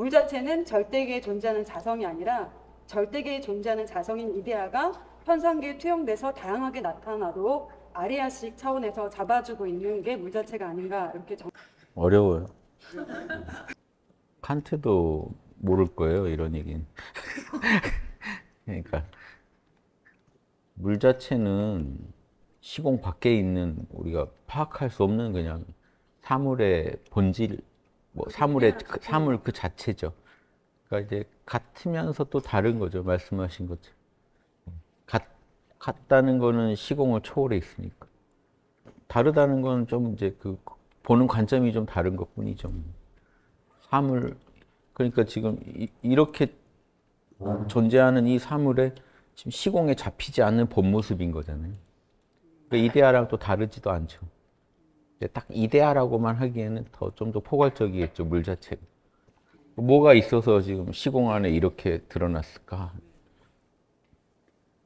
물 자체는 절대계에 존재하는 자성이 아니라 절대계에 존재하는 자성인 이데아가 현상계에 투영돼서 다양하게 나타나도록 아리아식 차원에서 잡아주고 있는 게 물 자체가 아닌가 이렇게 정... 어려워요. 칸트도 모를 거예요 이런 얘기 그러니까 물 자체는 시공 밖에 있는 우리가 파악할 수 없는 그냥 사물의 본질 뭐 사물의 네, 그, 그렇죠. 사물 그 자체죠. 그러니까 이제 같으면서 또 다른 거죠. 말씀하신 것처같 음, 같다는 거는 시공을 초월해 있으니까 다르다는 건 좀 이제 그 보는 관점이 좀 다른 것뿐이죠. 음, 사물 그러니까 지금 이, 이렇게 음. 존재하는 이 사물의 지금 시공에 잡히지 않는 본 모습인 거잖아요. 그러니까 이데아랑 또 다르지도 않죠. 이제 딱 이데아라고만 하기에는 더 좀 더 포괄적이겠죠 물 자체. 뭐가 있어서 지금 시공 안에 이렇게 드러났을까?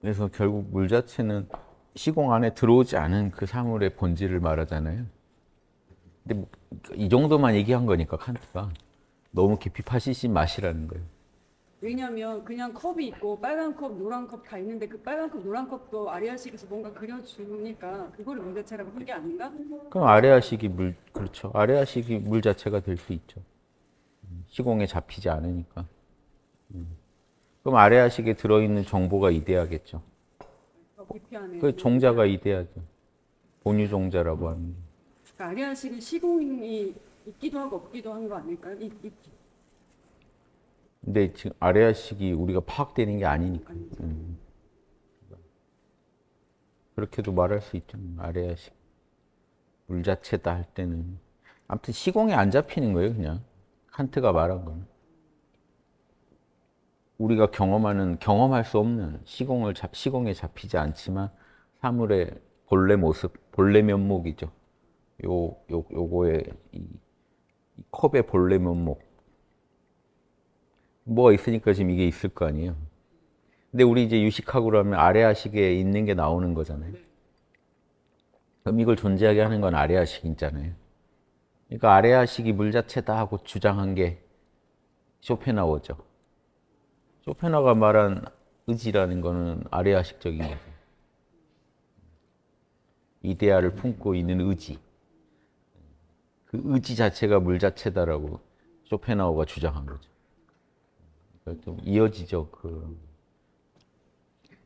그래서 결국 물 자체는 시공 안에 들어오지 않은 그 사물의 본질을 말하잖아요. 근데 뭐이 그러니까 정도만 얘기한 거니까 칸트가 너무 깊이 파시지 마시라는 거예요. 왜냐면 그냥 컵이 있고 빨간 컵, 노란 컵 다 있는데 그 빨간 컵, 노란 컵도 아리아식에서 뭔가 그려주니까 그거를 문제체라고 한게 아닌가? 그럼 아레아식이 물 그렇죠. 아레아식이 물 자체가 될 수 있죠. 음, 시공에 잡히지 않으니까. 음. 그럼 아레아식에 들어있는 정보가 이데아겠죠. 그 종자가 이데아죠. 본유 종자라고 하는. 그러니까 아레아식은 시공이 있기도 하고 없기도 한 거 아닐까요? 이, 이, 근데 지금 아레아식이 우리가 파악되는 게 아니니까. 음. 그렇게도 말할 수 있죠. 아레아식. 물 자체다 할 때는. 아무튼 시공에 안 잡히는 거예요, 그냥. 칸트가 말한 건. 우리가 경험하는, 경험할 수 없는 시공을, 잡, 시공에 잡히지 않지만 사물의 본래 모습, 본래 면목이죠. 요, 요, 요거의 이, 이 컵의 본래 면목. 뭐가 있으니까 지금 이게 있을 거 아니에요. 근데 우리 이제 유식하고로 하면 아래아식에 있는 게 나오는 거잖아요. 네. 그럼 이걸 존재하게 하는 건 아래아식이잖아요. 그러니까 아래아식이 물 자체다 하고 주장한 게 쇼펜하우죠. 쇼펜하가 말한 의지라는 거는 아래아식적인 거죠. 이데아를 품고 있는 의지. 그 의지 자체가 물 자체다라고 쇼펜하우가 주장한 거죠. 좀 이어지죠. 그.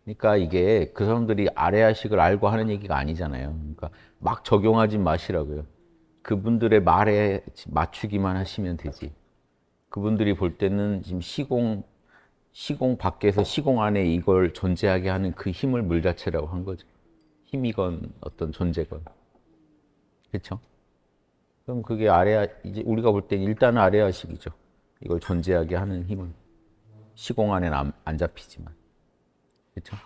그러니까 이게 그 사람들이 아레아식을 알고 하는 얘기가 아니잖아요. 그러니까 막 적용하지 마시라고요. 그분들의 말에 맞추기만 하시면 되지. 그분들이 볼 때는 지금 시공 시공 밖에서 시공 안에 이걸 존재하게 하는 그 힘을 물 자체라고 한 거죠. 힘이건 어떤 존재건. 그렇죠? 그럼 그게 아레아 이제 우리가 볼 땐 일단은 아래아식이죠 이걸 존재하게 하는 힘은. 시공 안에 안, 안 잡히지만. 그렇죠?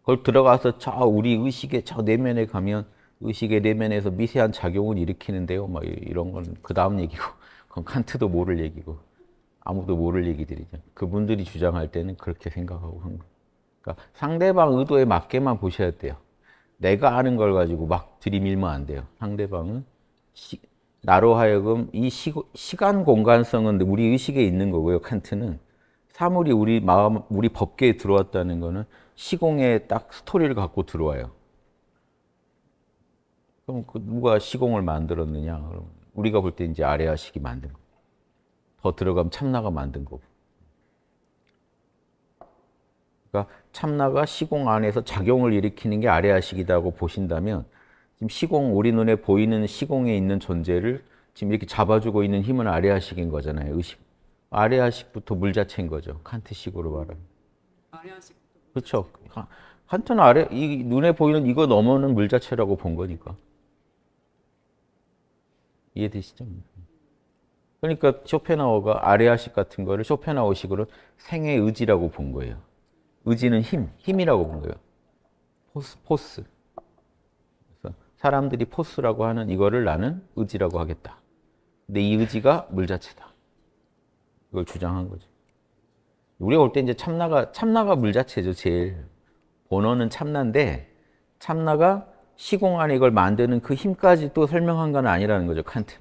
그걸 들어가서 저 아, 우리 의식의 저 내면에 가면 의식의 내면에서 미세한 작용을 일으키는데요. 막 뭐 이런 건 그 다음 얘기고 그건 칸트도 모를 얘기고 아무도 모를 얘기들이죠. 그분들이 주장할 때는 그렇게 생각하고 한 거. 그러니까 상대방 의도에 맞게만 보셔야 돼요. 내가 아는 걸 가지고 막 들이밀면 안 돼요. 상대방은 나로 하여금 이 시, 간 공간성은 우리 의식에 있는 거고요. 칸트는 사물이 우리 마음 우리 법계에 들어왔다는 거는 시공에 딱 스토리를 갖고 들어와요. 그럼 그 누가 시공을 만들었느냐? 그럼 우리가 볼 때 이제 아레아식이 만든 거. 더 들어가면 참나가 만든 거고. 그러니까 참나가 시공 안에서 작용을 일으키는 게 아레아식이라고 보신다면 지금 시공 우리 눈에 보이는 시공에 있는 존재를 지금 이렇게 잡아주고 있는 힘은 아레아식인 거잖아요. 의식 아레아식부터 물자체인 거죠. 칸트식으로 말하면. 아레아식. 그렇죠. 칸트 아래 이 눈에 보이는 이거 넘어는 물자체라고 본 거니까. 이해되시죠? 그러니까 쇼펜하우가 아레아식 같은 거를 쇼펜하우식으로 생의 의지라고 본 거예요. 의지는 힘, 힘이라고 본 거예요. 포스, 포스. 사람들이 포스라고 하는 이거를 나는 의지라고 하겠다. 근데 이 의지가 물 자체다. 이걸 주장한 거지. 우리가 볼때 이제 참나가 참나가 물 자체죠, 제일. 본어는 참나인데 참나가 시공 안에 이걸 만드는 그 힘까지 또 설명한 건 아니라는 거죠, 칸트.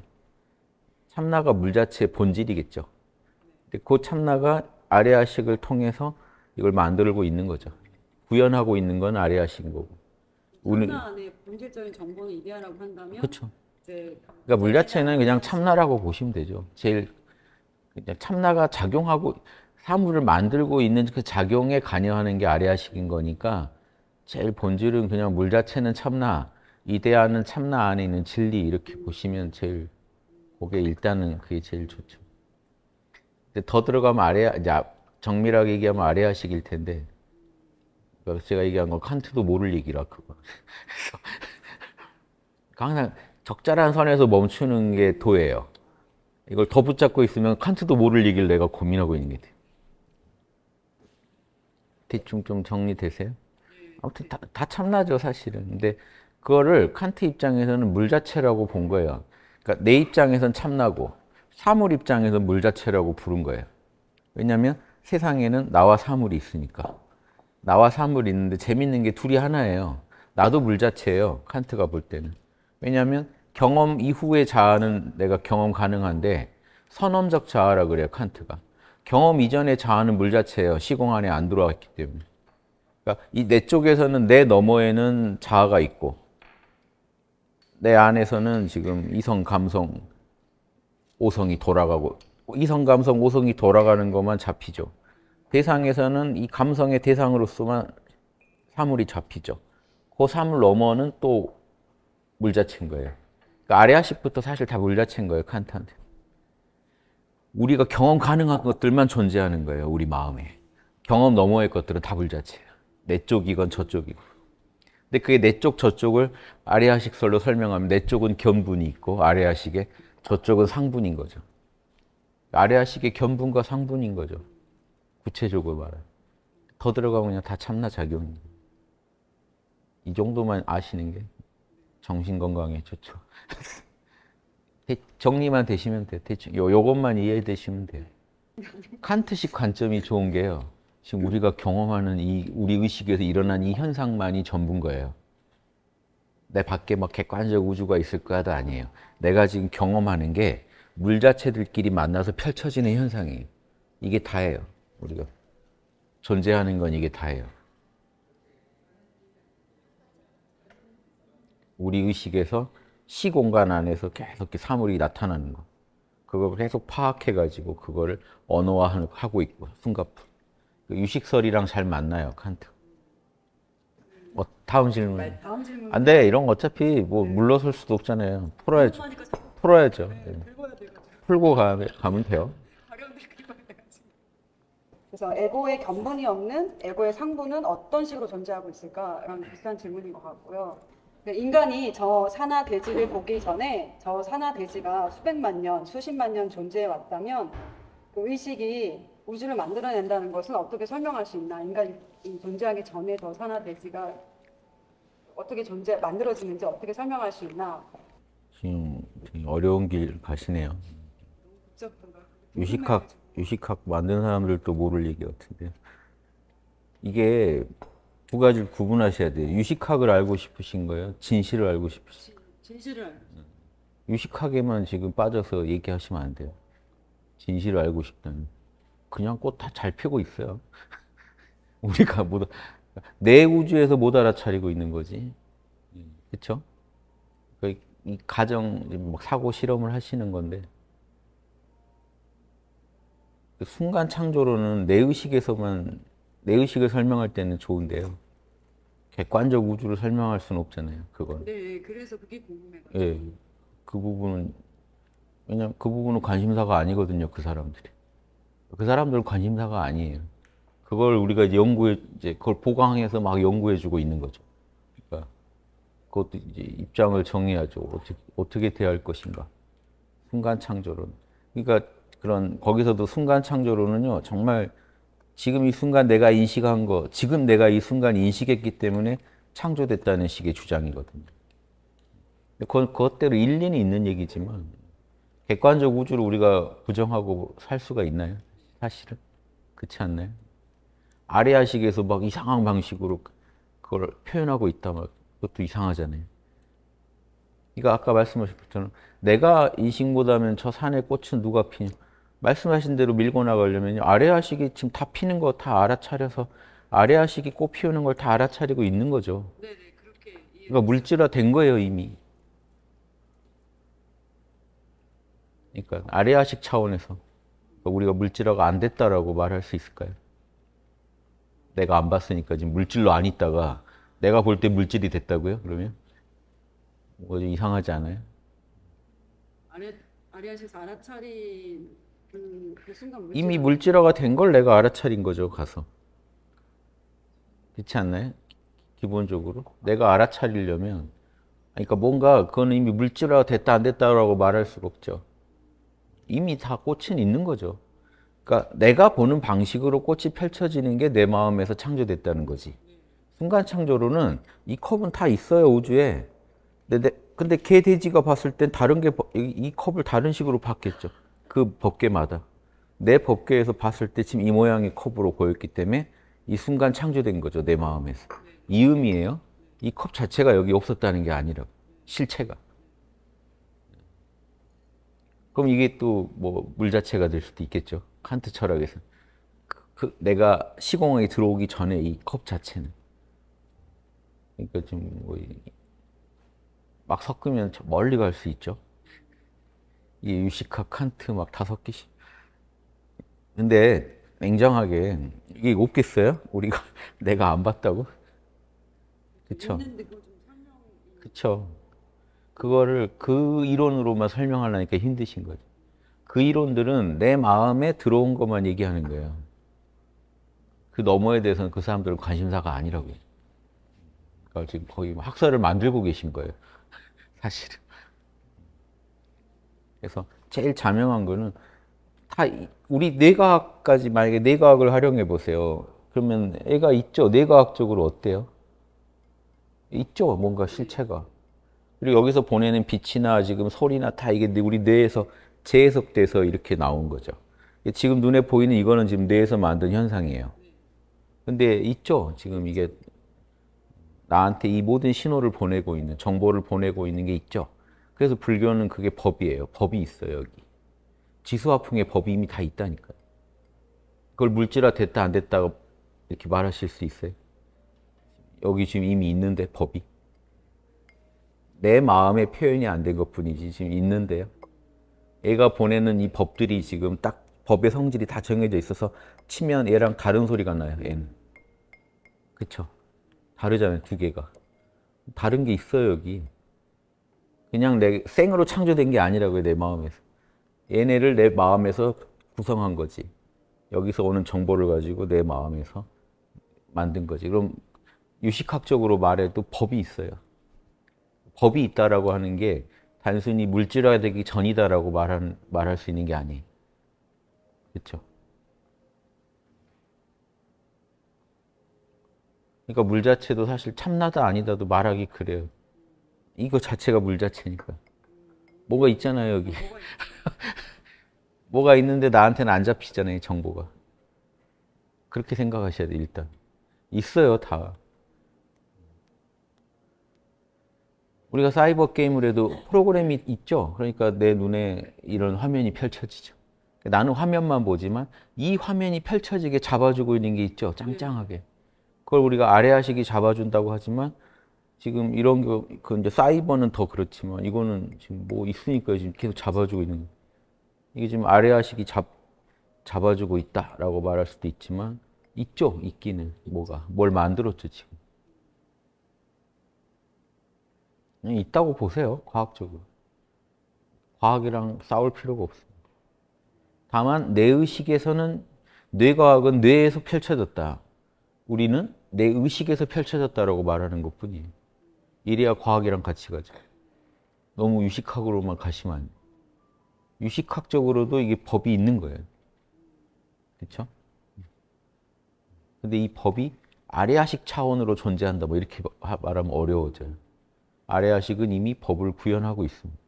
참나가 물 자체의 본질이겠죠. 근데 그 참나가 아레아식을 통해서 이걸 만들고 있는 거죠. 구현하고 있는 건 아레아식인 거고. 우리 안에 본질적인 정보는 이데아라고 한다면 그렇죠. 그러니까 물 자체는 그냥 참나라고 보시면 되죠. 제일 참나가 작용하고 사물을 만들고 있는 그 작용에 관여하는 게 아레아식인 거니까 제일 본질은 그냥 물 자체는 참나, 이데아는 참나 안에 있는 진리 이렇게 보시면 제일 그게 일단은 그게 제일 좋죠. 근데 더 들어가면 아레아 아, 정밀하게 얘기하면 아레아식일 텐데. 그러니까 제가 얘기한 건 칸트도 모를 얘기라 그거. 그래서 항상 적절한 선에서 멈추는 게 도예요. 이걸 더 붙잡고 있으면 칸트도 모를 얘기를 내가 고민하고 있는 게돼 대충 좀 정리되세요? 아무튼 다, 다 참나죠 사실은. 근데 그거를 칸트 입장에서는 물 자체라고 본 거예요. 그러니까 내 입장에선 참나고 사물 입장에선 물 자체라고 부른 거예요. 왜냐하면 세상에는 나와 사물이 있으니까. 나와 사물 이 있는데 재밌는 게 둘이 하나예요. 나도 물 자체예요. 칸트가 볼 때는. 왜냐하면 경험 이후의 자아는 내가 경험 가능한데 선험적 자아라 그래요. 칸트가. 경험 이전의 자아는 물 자체예요. 시공 안에 안 들어왔기 때문에. 그러니까 이 내 쪽에서는 내 너머에는 자아가 있고 내 안에서는 지금 이성, 감성, 오성이 돌아가고 이성, 감성, 오성이 돌아가는 것만 잡히죠. 대상에서는 이 감성의 대상으로서만 사물이 잡히죠. 그 사물 너머는 또 물자체인 거예요. 그러니까 아레아식부터 사실 다 물자체인 거예요, 칸트한테. 우리가 경험 가능한 것들만 존재하는 거예요, 우리 마음에. 경험 너머의 것들은 다 물자체예요. 내 쪽이건 저쪽이고. 근데 그게 내 쪽, 저쪽을 아레아식설로 설명하면 내 쪽은 견분이 있고 아레아식의 저쪽은 상분인 거죠. 아레아식의 견분과 상분인 거죠. 구체적으로 말해요. 더 들어가면 그냥 다 참나 작용. 이 정도만 아시는 게 정신 건강에 좋죠. 정리만 되시면 돼 대충 요, 요것만 이해되시면 돼요. 칸트식 관점이 좋은 게요. 지금 우리가 경험하는 이 우리 의식에서 일어난 이 현상만이 전부인 거예요. 내 밖에 막 객관적 우주가 있을 거야도 아니에요. 내가 지금 경험하는 게 물 자체들끼리 만나서 펼쳐지는 현상이 이게 다예요. 우리가 존재하는 건 이게 다예요. 우리 의식에서 시공간 안에서 계속 사물이 나타나는 거. 그걸 계속 파악해가지고 그거를 언어화하고 있고, 순간풀. 그 유식설이랑 잘 만나요, 칸트. 어, 다음 질문. 네, 다음 질문. 안 돼, 이런 거 어차피 뭐 네. 물러설 수도 없잖아요. 풀어야죠. 풀어야죠. 네, 네, 네. 풀고 가면 돼요. 그래서 에고의 견분이 없는 에고의 상부는 어떤 식으로 존재하고 있을까? 이런 비슷한 질문인 것 같고요. 인간이 저 산화 돼지를 보기 전에 저 산화 돼지가 수백만 년, 수십만 년 존재해 왔다면 그 의식이 우주를 만들어낸다는 것은 어떻게 설명할 수 있나? 인간이 존재하기 전에 저 산화 돼지가 어떻게 존재 만들어지는지 어떻게 설명할 수 있나? 지금 되게 어려운 길 가시네요. 유식학 음, 유식학 만든 사람들도 모를 얘기 같은데 이게 두 가지를 구분하셔야 돼요. 유식학을 알고 싶으신 거예요? 진실을 알고 싶으신 거예요? 진실을 알고 싶어요. 음. 유식학에만 지금 빠져서 얘기하시면 안 돼요. 진실을 알고 싶다는. 그냥 꽃 다 잘 피고 있어요. 우리가 못, 내 우주에서 못 알아차리고 있는 거지. 그쵸? 그 이 가정, 사고 실험을 하시는 건데. 그 순간 창조론은 내 의식에서만 내 의식을 설명할 때는 좋은데요. 객관적 우주를 설명할 수는 없잖아요. 그건. 네, 그래서 그게 궁금해요. 예, 그 부분은 왜냐면 그 부분은 관심사가 아니거든요. 그 사람들이. 그 사람들은 관심사가 아니에요. 그걸 우리가 이제 연구해 이제 그걸 보강해서 막 연구해주고 있는 거죠. 그러니까 그것도 이제 입장을 정해야죠. 어떻게 어떻게 대할 것인가. 순간 창조론. 그러니까 그런 거기서도 순간 창조론은요 정말 지금 이 순간 내가 인식한 거 지금 내가 이 순간 인식했기 때문에 창조됐다는 식의 주장이거든요. 그, 그것대로 일리는 있는 얘기지만 객관적 우주를 우리가 부정하고 살 수가 있나요? 사실은 그렇지 않나요? 아레아식에서 막 이상한 방식으로 그걸 표현하고 있다 막 그것도 이상하잖아요. 그러니까 아까 말씀하신 것처럼 내가 인식보다면 저 산의 꽃은 누가 피냐? 말씀하신 대로 밀고 나가려면 아래아식이 지금 다 피는 거 다 알아차려서 아래아식이 꽃 피우는 걸 다 알아차리고 있는 거죠. 네네, 네, 그렇게. 그러니까 물질화된 거예요, 이미. 그러니까 아래아식 차원에서 그러니까 우리가 물질화가 안 됐다라고 말할 수 있을까요? 내가 안 봤으니까 지금 물질로 안 있다가 내가 볼 때 물질이 됐다고요? 그러면 뭐 이상하지 않아요? 아래 아래아식 알아차린 음, 그 물질화. 이미 물질화가 된 걸 내가 알아차린 거죠 가서 그렇지 않나요? 기본적으로 내가 알아차리려면 그러니까 뭔가 그거는 이미 물질화가 됐다 안 됐다라고 말할 수가 없죠 이미 다 꽃은 있는 거죠 그러니까 내가 보는 방식으로 꽃이 펼쳐지는 게 내 마음에서 창조됐다는 거지 순간 창조로는 이 컵은 다 있어요 우주에 근데, 근데 개 돼지가 봤을 땐 다른 게 이 컵을 다른 식으로 봤겠죠 그 법계마다 내 법계에서 봤을 때 지금 이 모양이 컵으로 보였기 때문에 이 순간 창조된 거죠 내 마음에서 이음이에요 이 컵 자체가 여기 없었다는 게 아니라 실체가 그럼 이게 또 뭐 물 자체가 될 수도 있겠죠 칸트 철학에서 그, 그 내가 시공항에 들어오기 전에 이 컵 자체는 그러니까 지금 좀막 섞으면 멀리 갈 수 있죠 이 유시카 칸트 막 다섯 개씩. 근데 냉정하게 이게 없겠어요? 우리가 내가 안 봤다고? 그쵸? 그쵸? 그거를 그 이론으로만 설명하려니까 힘드신 거죠. 그 이론들은 내 마음에 들어온 것만 얘기하는 거예요. 그 너머에 대해서는 그 사람들은 관심사가 아니라고요. 그러니까 지금 거의 학설을 만들고 계신 거예요. 사실은. 그래서 제일 자명한 거는 다 우리 뇌과학까지 만약에 뇌과학을 활용해 보세요. 그러면 애가 있죠. 뇌과학적으로 어때요? 있죠. 뭔가 실체가. 그리고 여기서 보내는 빛이나 지금 소리나 다 이게 우리 뇌에서 재해석돼서 이렇게 나온 거죠. 지금 눈에 보이는 이거는 지금 뇌에서 만든 현상이에요. 근데 있죠. 지금 이게 나한테 이 모든 신호를 보내고 있는 정보를 보내고 있는 게 있죠. 그래서 불교는 그게 법이에요. 법이 있어요, 여기. 지수화풍의 법이 이미 다 있다니까요. 그걸 물질화 됐다 안 됐다고 이렇게 말하실 수 있어요? 여기 지금 이미 있는데 법이. 내 마음의 표현이 안 된 것뿐이지 지금 있는데요. 애가 보내는 이 법들이 지금 딱 법의 성질이 다 정해져 있어서 치면 얘랑 다른 소리가 나요. 얘는. 그쵸? 다르잖아요. 두 개가. 다른 게 있어요. 여기. 그냥 내 생으로 창조된 게 아니라고요, 내 마음에서. 얘네를 내 마음에서 구성한 거지. 여기서 오는 정보를 가지고 내 마음에서 만든 거지. 그럼 유식학적으로 말해도 법이 있어요. 법이 있다라고 하는 게 단순히 물질화되기 전이다라고 말한, 말할 수 있는 게 아니에요. 그렇죠? 그러니까 물 자체도 사실 참나다 아니다도 말하기 그래요. 이거 자체가 물 자체니까. 뭐가 있잖아요, 여기. 뭐가 있는데 나한테는 안 잡히잖아요, 정보가. 그렇게 생각하셔야 돼, 일단. 있어요, 다. 우리가 사이버 게임을 해도 프로그램이 있죠. 그러니까 내 눈에 이런 화면이 펼쳐지죠. 나는 화면만 보지만 이 화면이 펼쳐지게 잡아주고 있는 게 있죠. 짱짱하게. 그걸 우리가 아래 하식이 잡아준다고 하지만 지금 이런 거, 그 이제 사이버는 더 그렇지만 이거는 지금 뭐 있으니까 지금 계속 잡아주고 있는 거예 이게 지금 아래아식이 잡, 잡아주고 있다라고 말할 수도 있지만 있죠, 있기는 뭐가 뭘 만들었죠 지금. 음, 있다고 보세요, 과학적으로. 과학이랑 싸울 필요가 없습니다. 다만 내 의식에서는 뇌과학은 뇌에서 펼쳐졌다. 우리는 내 의식에서 펼쳐졌다라고 말하는 것뿐이에요. 이래야 과학이랑 같이 가죠. 너무 유식학으로만 가시면 유식학적으로도 이게 법이 있는 거예요. 그렇죠? 근데 이 법이 아래아식 차원으로 존재한다 뭐 이렇게 말하면 어려워져요. 아래아식은 이미 법을 구현하고 있습니다.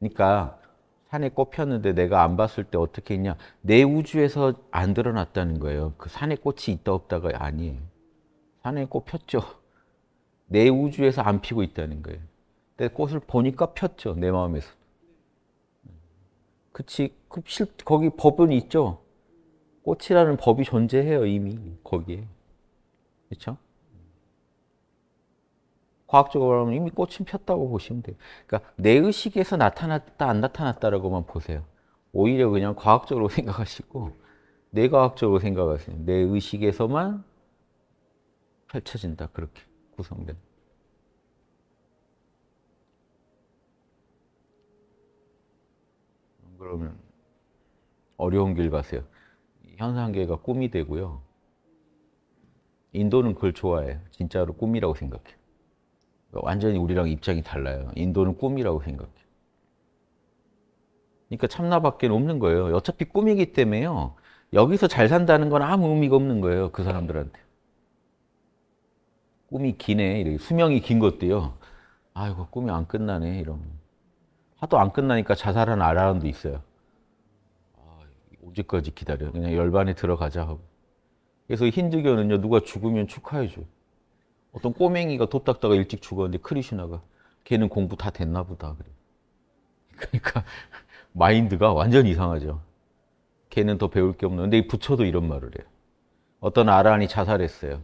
그러니까 산에 꽃폈는데 내가 안 봤을 때 어떻게 했냐? 내 우주에서 안 드러났다는 거예요. 그 산에 꽃이 있다 없다가 아니에요. 산에 꽃 폈죠. 내 우주에서 안 피고 있다는 거예요. 근 꽃을 보니까 폈죠. 내 마음에서. 그치. 그 실, 거기 법은 있죠. 꽃이라는 법이 존재해요. 이미 거기에. 그렇죠? 과학적으로 하면 이미 꽃은 폈다고 보시면 돼요. 그러니까 내 의식에서 나타났다 안 나타났다라고만 보세요. 오히려 그냥 과학적으로 생각하시고 내과학적으로 생각하세요. 내 의식에서만 펼쳐진다 그렇게 구성된. 그러면 어려운 길 가세요. 현상계가 꿈이 되고요. 인도는 그걸 좋아해요. 진짜로 꿈이라고 생각해요. 완전히 우리랑 입장이 달라요. 인도는 꿈이라고 생각해. 그러니까 참나밖에 없는 거예요. 어차피 꿈이기 때문에요. 여기서 잘 산다는 건 아무 의미가 없는 거예요. 그 사람들한테. 꿈이 기네. 이렇게. 수명이 긴 것도요. 아이고, 꿈이 안 끝나네. 이러면. 하도 안 끝나니까 자살한 아라운도 있어요. 아, 언제까지 기다려. 그냥 열반에 들어가자 하고. 그래서 힌두교는요, 누가 죽으면 축하해줘. 어떤 꼬맹이가 돕닥다가 일찍 죽었는데 크리슈나가 걔는 공부 다 됐나 보다 그래. 그러니까 마인드가 완전 이상하죠. 걔는 더 배울 게 없는데 부처도 이런 말을 해요. 어떤 아라한이 자살했어요.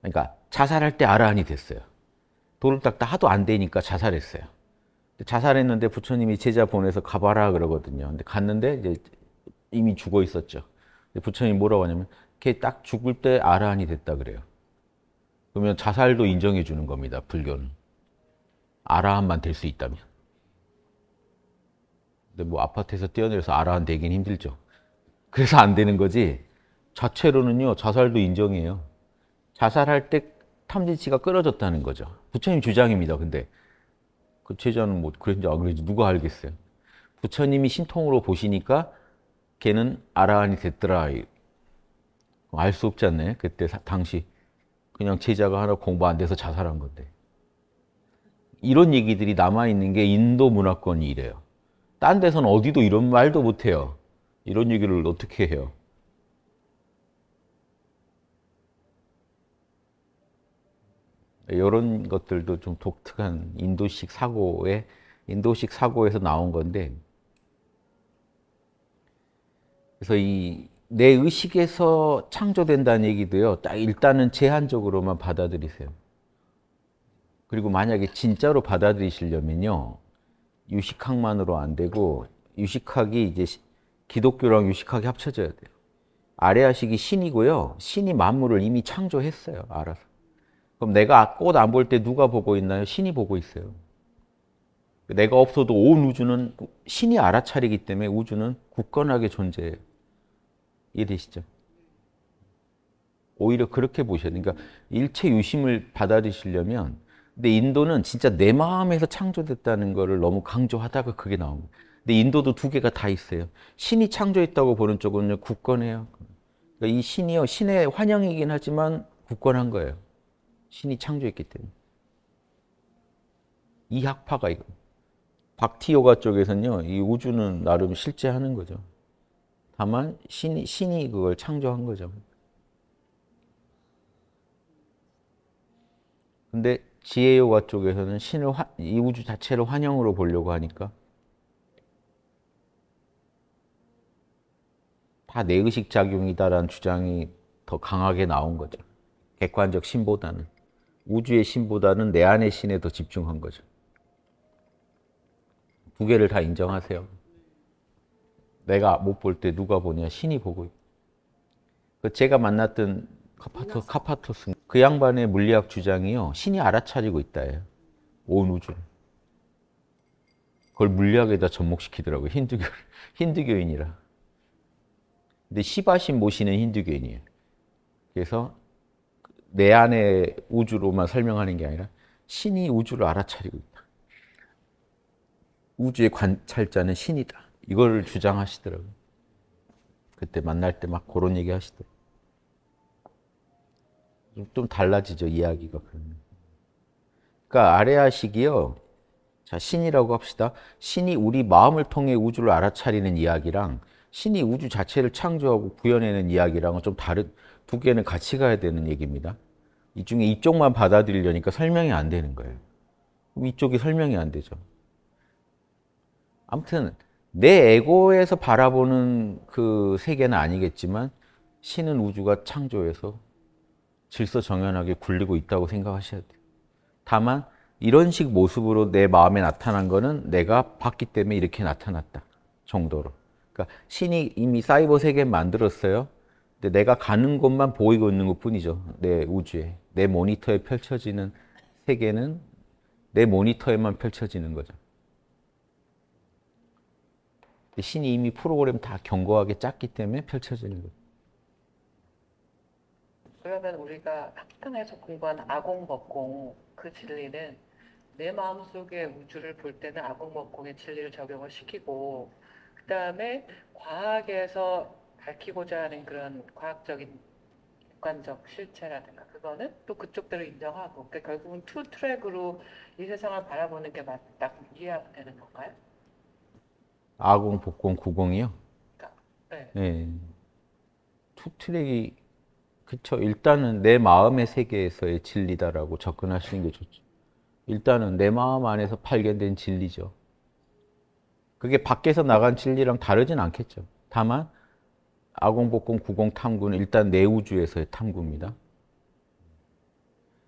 그러니까 자살할 때 아라한이 됐어요. 돌을 닦다 하도 안 되니까 자살했어요. 자살했는데 부처님이 제자 보내서 가봐라 그러거든요. 근데 갔는데 이제 이미 죽어 있었죠. 부처님이 뭐라고 하냐면 걔 딱 죽을 때 아라한이 됐다 그래요. 그러면 자살도 인정해 주는 겁니다. 불교는. 아라한만 될 수 있다면. 근데 뭐 아파트에서 뛰어내려서 아라한 되긴 힘들죠. 그래서 안 되는 거지. 자체로는요. 자살도 인정해요. 자살할 때 탐진치가 끊어졌다는 거죠. 부처님 주장입니다. 근데 그최자는뭐 그랬는지 안 그랬는지 누가 알겠어요. 부처님이 신통으로 보시니까 걔는 아라한이 됐더라. 알 수 없지 않나요? 그때 당시 그냥 제자가 하나 공부 안 돼서 자살한 건데. 이런 얘기들이 남아있는 게 인도 문화권이 이래요. 딴 데선 어디도 이런 말도 못해요. 이런 얘기를 어떻게 해요? 이런 것들도 좀 독특한 인도식 사고에 인도식 사고에서 나온 건데 그래서 이내 의식에서 창조된다는 얘기도요. 딱 일단은 제한적으로만 받아들이세요. 그리고 만약에 진짜로 받아들이시려면요. 유식학만으로 안 되고 유식학이 이제 기독교랑 유식학이 합쳐져야 돼요. 아레아식이 신이고요. 신이 만물을 이미 창조했어요. 알아서. 그럼 내가 꽃 안 볼 때 누가 보고 있나요? 신이 보고 있어요. 내가 없어도 온 우주는 신이 알아차리기 때문에 우주는 굳건하게 존재해요. 이해되시죠? 오히려 그렇게 보셔야 돼요. 그러니까 일체 유심을 받아들이시려면 근데 인도는 진짜 내 마음에서 창조됐다는 거를 너무 강조하다가 그게 나옵니다. 근데 인도도 두 개가 다 있어요. 신이 창조했다고 보는 쪽은 굳건해요. 그러니까 이 신이요. 신의 환영이긴 하지만 굳건한 거예요. 신이 창조했기 때문에. 이 학파가 이거. 박티요가 쪽에서는요. 이 우주는 나름 실제하는 거죠. 다만 신이, 신이 그걸 창조한 거죠. 근데 지혜 요가 쪽에서는 신을 화, 이 우주 자체를 환영으로 보려고 하니까 다 내 의식 작용이다라는 주장이 더 강하게 나온 거죠. 객관적 신보다는 우주의 신보다는 내 안의 신에 더 집중한 거죠. 두 개를 다 인정하세요. 내가 못 볼 때 누가 보냐 신이 보고 있그 제가 만났던 카파토 카파토스 그 양반의 물리학 주장이요 신이 알아차리고 있다예요 온 우주 그걸 물리학에다 접목시키더라고요 힌두교 힌두교인이라 근데 시바신 모시는 힌두교인이에요 그래서 내 안의 우주로만 설명하는 게 아니라 신이 우주를 알아차리고 있다 우주의 관찰자는 신이다 이걸 주장하시더라고요. 그때 만날 때 막 그런 얘기 하시더라고요. 좀, 달라지죠, 이야기가. 그러니까 아레아식이요. 자, 신이라고 합시다. 신이 우리 마음을 통해 우주를 알아차리는 이야기랑 신이 우주 자체를 창조하고 구현해내는 이야기랑은 좀 다른 두 개는 같이 가야 되는 얘기입니다. 이 중에 이쪽만 받아들이려니까 설명이 안 되는 거예요. 그럼 이쪽이 설명이 안 되죠. 아무튼 내 에고에서 바라보는 그 세계는 아니겠지만 신은 우주가 창조해서 질서 정연하게 굴리고 있다고 생각하셔야 돼요. 다만 이런 식 모습으로 내 마음에 나타난 거는 내가 봤기 때문에 이렇게 나타났다 정도로. 그러니까 신이 이미 사이버 세계 만들었어요. 근데 내가 가는 곳만 보이고 있는 것 뿐이죠. 내 우주에. 내 모니터에 펼쳐지는 세계는 내 모니터에만 펼쳐지는 거죠. 그 신이 이미 프로그램 다 견고하게 짰기 때문에 펼쳐지는 거예요. 그러면 우리가 학탄에서 공부한 아공법공 그 진리는 내 마음속에 우주를 볼 때는 아공법공의 진리를 적용을 시키고 그 다음에 과학에서 밝히고자 하는 그런 과학적인 객관적 실체라든가 그거는 또 그쪽대로 인정하고 그러니까 결국은 투 트랙으로 이 세상을 바라보는 게 맞다고 이해하면 되는 건가요? 아공, 복공, 구공이요? 그러니까, 네. 네. 투 트랙이 그쵸. 일단은 내 마음의 세계에서의 진리다라고 접근하시는 게 좋죠. 일단은 내 마음 안에서 발견된 진리죠. 그게 밖에서 나간 진리랑 다르진 않겠죠. 다만 아공, 복공, 구공, 탐구는 일단 내 우주에서의 탐구입니다.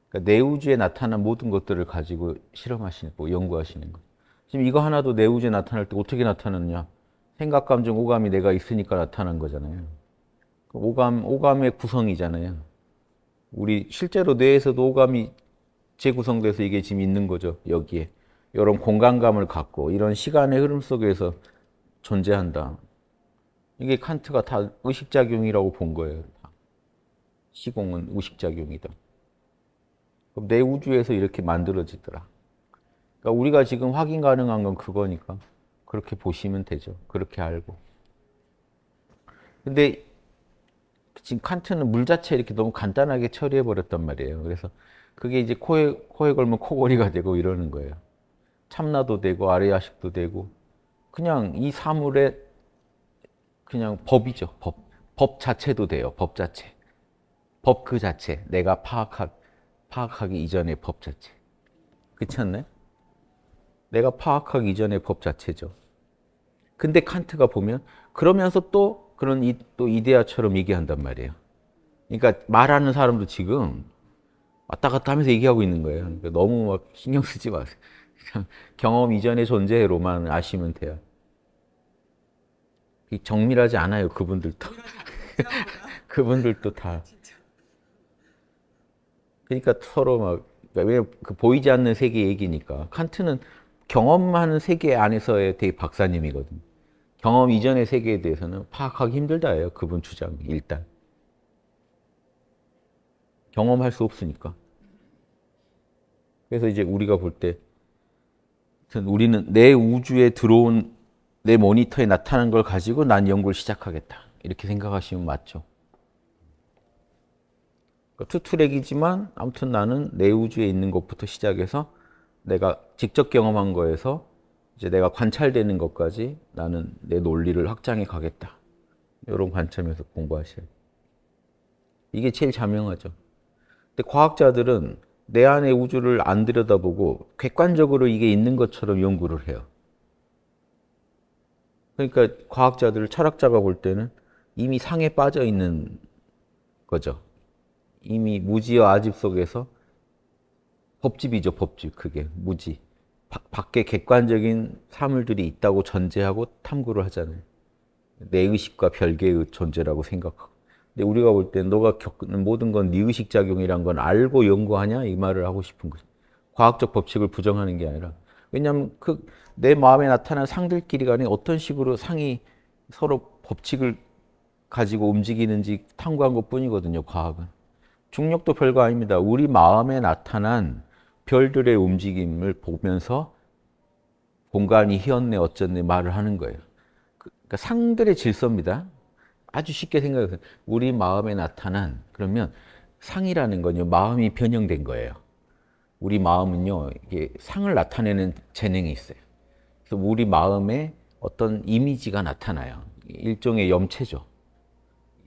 그러니까 내 우주에 나타난 모든 것들을 가지고 실험하시는 뭐 연구하시는 거. 지금 이거 하나도 내우제 나타날 때 어떻게 나타나느냐? 생각, 감정, 오감이 내가 있으니까 나타난 거잖아요. 그 오감, 오감의 구성이잖아요. 우리 실제로 뇌에서도 오감이 재구성돼서 이게 지금 있는 거죠. 여기에. 이런 공간감을 갖고 이런 시간의 흐름 속에서 존재한다. 이게 칸트가 다 의식작용이라고 본 거예요. 시공은 의식작용이다. 그럼 내 우주에서 이렇게 만들어지더라. 그러니까 우리가 지금 확인 가능한 건 그거니까 그렇게 보시면 되죠. 그렇게 알고. 근데 지금 칸트는 물 자체 이렇게 너무 간단하게 처리해 버렸단 말이에요. 그래서 그게 이제 코에 코에 걸면 코골이가 되고 이러는 거예요. 참나도 되고 아리아식도 되고 그냥 이 사물의 그냥 법이죠. 법. 법 자체도 돼요. 법 자체. 법 그 자체. 내가 파악하, 파악하기 이전의 법 자체. 그렇지 않나요? 내가 파악하기 이전의 법 자체죠. 근데 칸트가 보면 그러면서 또 그런 이, 또 이데아처럼 얘기한단 말이에요. 그러니까 말하는 사람도 지금 왔다 갔다 하면서 얘기하고 있는 거예요. 그러니까 너무 막 신경 쓰지 마세요. 그냥 경험 이전의 존재로만 아시면 돼요. 정밀하지 않아요, 그분들도. 그분들도 다. 그러니까 서로 막, 그러니 왜그 보이지 않는 세계 얘기니까. 칸트는 경험하는 세계 안에서의 되게 박사님이거든요. 경험 이전의 세계에 대해서는 파악하기 힘들다예요. 그분 주장 일단. 경험할 수 없으니까. 그래서 이제 우리가 볼때 우리는 내 우주에 들어온 내 모니터에 나타난 걸 가지고 난 연구를 시작하겠다. 이렇게 생각하시면 맞죠. 그러니까 투트랙이지만 아무튼 나는 내 우주에 있는 것부터 시작해서 내가 직접 경험한 거에서 이제 내가 관찰되는 것까지 나는 내 논리를 확장해 가겠다. 이런 관점에서 공부하셔야 돼요. 이게 제일 자명하죠. 근데 과학자들은 내 안의 우주를 안 들여다보고 객관적으로 이게 있는 것처럼 연구를 해요. 그러니까 과학자들, 철학자가 볼 때는 이미 상에 빠져 있는 거죠. 이미 무지와 아집 속에서 법집이죠, 법집. 그게 무지. 바, 밖에 객관적인 사물들이 있다고 전제하고 탐구를 하잖아요. 내 의식과 별개의 존재라고 생각하고. 근데 우리가 볼 때 너가 겪는 모든 건 네 의식 작용이란 건 알고 연구하냐 이 말을 하고 싶은 거죠. 과학적 법칙을 부정하는 게 아니라 왜냐하면 그 내 마음에 나타난 상들끼리 간에 어떤 식으로 상이 서로 법칙을 가지고 움직이는지 탐구한 것 뿐이거든요. 과학은 중력도 별거 아닙니다. 우리 마음에 나타난 별들의 움직임을 보면서 공간이 희었네 어쩐네 말을 하는 거예요. 그, 그러니까 상들의 질서입니다. 아주 쉽게 생각해서 우리 마음에 나타난 그러면 상이라는 건요 마음이 변형된 거예요. 우리 마음은요 이게 상을 나타내는 재능이 있어요. 그래서 우리 마음에 어떤 이미지가 나타나요. 일종의 염체죠.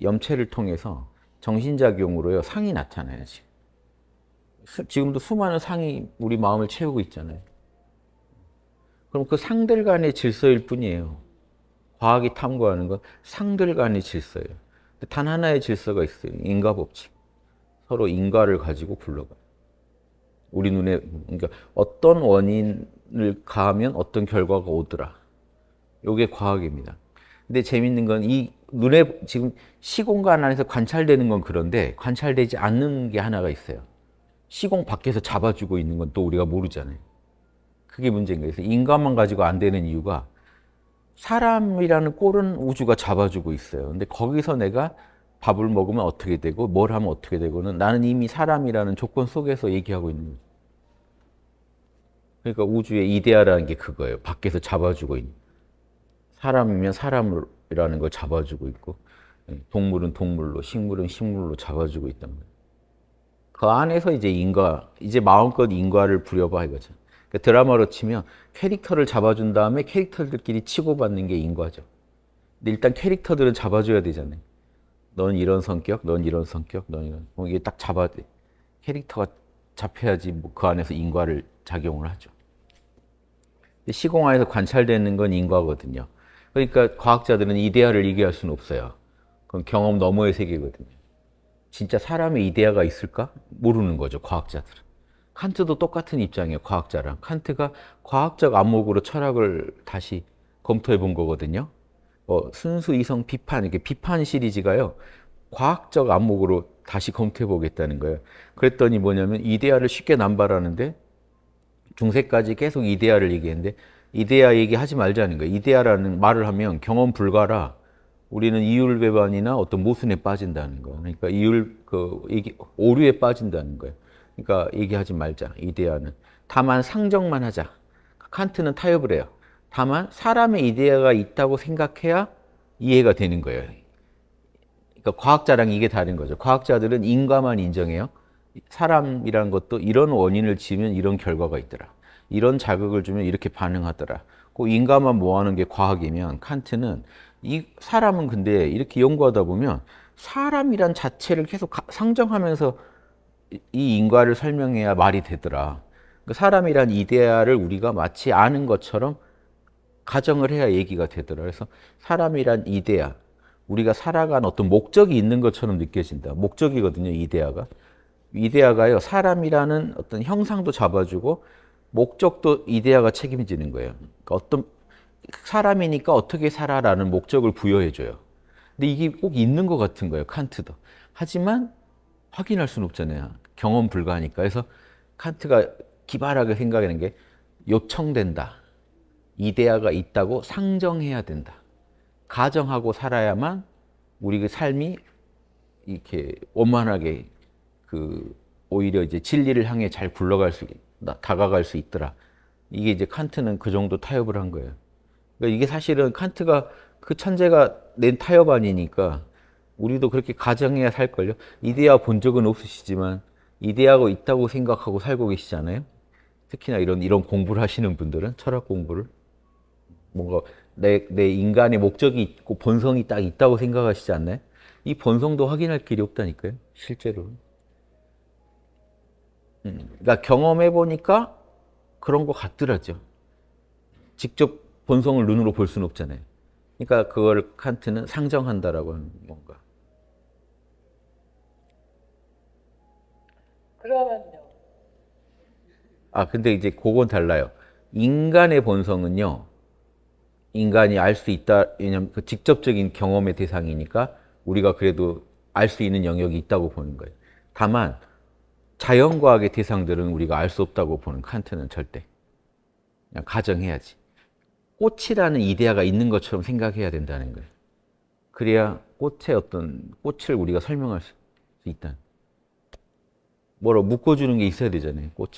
염체를 통해서 정신작용으로요 상이 나타나요 지금. 지금도 수많은 상이 우리 마음을 채우고 있잖아요. 그럼 그 상들 간의 질서일 뿐이에요. 과학이 탐구하는 건 상들 간의 질서예요. 단 하나의 질서가 있어요. 인과 법칙. 서로 인과를 가지고 굴러가요. 우리 눈에 그러니까 어떤 원인을 가하면 어떤 결과가 오더라. 이게 과학입니다. 근데 재밌는 건 이 눈에 지금 시공간 안에서 관찰되는 건 그런데 관찰되지 않는 게 하나가 있어요. 시공 밖에서 잡아주고 있는 건 또 우리가 모르잖아요. 그게 문제인 거예요. 그래서 인간만 가지고 안 되는 이유가 사람이라는 꼴은 우주가 잡아주고 있어요. 근데 거기서 내가 밥을 먹으면 어떻게 되고 뭘 하면 어떻게 되고는 나는 이미 사람이라는 조건 속에서 얘기하고 있는 거죠. 그러니까 우주의 이데아라는 게 그거예요. 밖에서 잡아주고 있는. 사람이면 사람이라는 걸 잡아주고 있고 예, 동물은 동물로 식물은 식물로 잡아주고 있단 말이에요. 그 안에서 이제 인과, 이제 마음껏 인과를 부려봐 이거죠. 그러니까 드라마로 치면 캐릭터를 잡아준 다음에 캐릭터들끼리 치고받는 게 인과죠. 근데 일단 캐릭터들은 잡아줘야 되잖아요. 넌 이런 성격, 넌 이런 성격, 넌 이런. 뭐 이게 딱 잡아야 돼. 캐릭터가 잡혀야지 뭐그 안에서 인과를 작용을 하죠. 시공하에서 관찰되는 건 인과거든요. 그러니까 과학자들은 이데아를 이해할 수는 없어요. 그건 경험 너머의 세계거든요. 진짜 사람의 이데아가 있을까? 모르는 거죠, 과학자들은. 칸트도 똑같은 입장이에요, 과학자랑. 칸트가 과학적 안목으로 철학을 다시 검토해 본 거거든요. 어, 순수 이성 비판, 이렇게 비판 시리즈가요, 과학적 안목으로 다시 검토해 보겠다는 거예요. 그랬더니 뭐냐면, 이데아를 쉽게 남발하는데, 중세까지 계속 이데아를 얘기했는데, 이데아 얘기하지 말자는 거예요. 이데아라는 말을 하면 경험 불가라, 우리는 이율 배반이나 어떤 모순에 빠진다는 거예요. 그러니까 이율 그 이게 오류에 빠진다는 거예요. 그러니까 얘기하지 말자. 이데아는 다만 상정만 하자. 그러니까 칸트는 타협을 해요. 다만 사람의 이데아가 있다고 생각해야 이해가 되는 거예요. 그러니까 과학자랑 이게 다른 거죠. 과학자들은 인과만 인정해요. 사람이라 것도 이런 원인을 지면 이런 결과가 있더라. 이런 자극을 주면 이렇게 반응하더라. 그 인과만 모아놓게 과학이면 칸트는 이 사람은 근데 이렇게 연구하다 보면 사람이란 자체를 계속 상정하면서 이 인과를 설명해야 말이 되더라. 그 사람이란 이데아를 우리가 마치 아는 것처럼 가정을 해야 얘기가 되더라. 그래서 사람이란 이데아, 우리가 살아간 어떤 목적이 있는 것처럼 느껴진다. 목적이거든요, 이데아가. 이데아가요, 사람이라는 어떤 형상도 잡아주고, 목적도 이데아가 책임지는 거예요. 그러니까 어떤 사람이니까 어떻게 살아라는 목적을 부여해줘요. 근데 이게 꼭 있는 것 같은 거예요, 칸트도. 하지만 확인할 수는 없잖아요. 경험 불가하니까. 그래서 칸트가 기발하게 생각하는 게 요청된다. 이데아가 있다고 상정해야 된다. 가정하고 살아야만 우리 그 삶이 이렇게 원만하게 그 오히려 이제 진리를 향해 잘 굴러갈 수 다가갈 수 있더라. 이게 이제 칸트는 그 정도 타협을 한 거예요. 그러니까 이게 사실은 칸트가 그 천재가 낸 타협 안이니까 우리도 그렇게 가정해야 살걸요. 이데아 본 적은 없으시지만 이데아가 있다고 생각하고 살고 계시잖아요. 특히나 이런 이런 공부를 하시는 분들은 철학 공부를 뭔가 내, 내 인간의 목적이 있고 본성이 딱 있다고 생각하시지 않나요? 이 본성도 확인할 길이 없다니까요. 실제로. 음, 그러니까 경험해 보니까 그런 거 같더라죠. 직접 본성을 눈으로 볼 수는 없잖아요. 그러니까 그걸 칸트는 상정한다라고 하는 뭔가. 그러면요. 아, 근데 이제 그건 달라요. 인간의 본성은요. 인간이 알 수 있다. 왜냐면 그 직접적인 경험의 대상이니까 우리가 그래도 알 수 있는 영역이 있다고 보는 거예요. 다만 자연과학의 대상들은 우리가 알 수 없다고 보는 칸트는 절대. 그냥 가정해야지. 꽃이라는 이데아가 있는 것처럼 생각해야 된다는 거예요. 그래야 꽃의 어떤 꽃을 우리가 설명할 수 있다. 뭐라 묶어주는 게 있어야 되잖아요. 꽃을.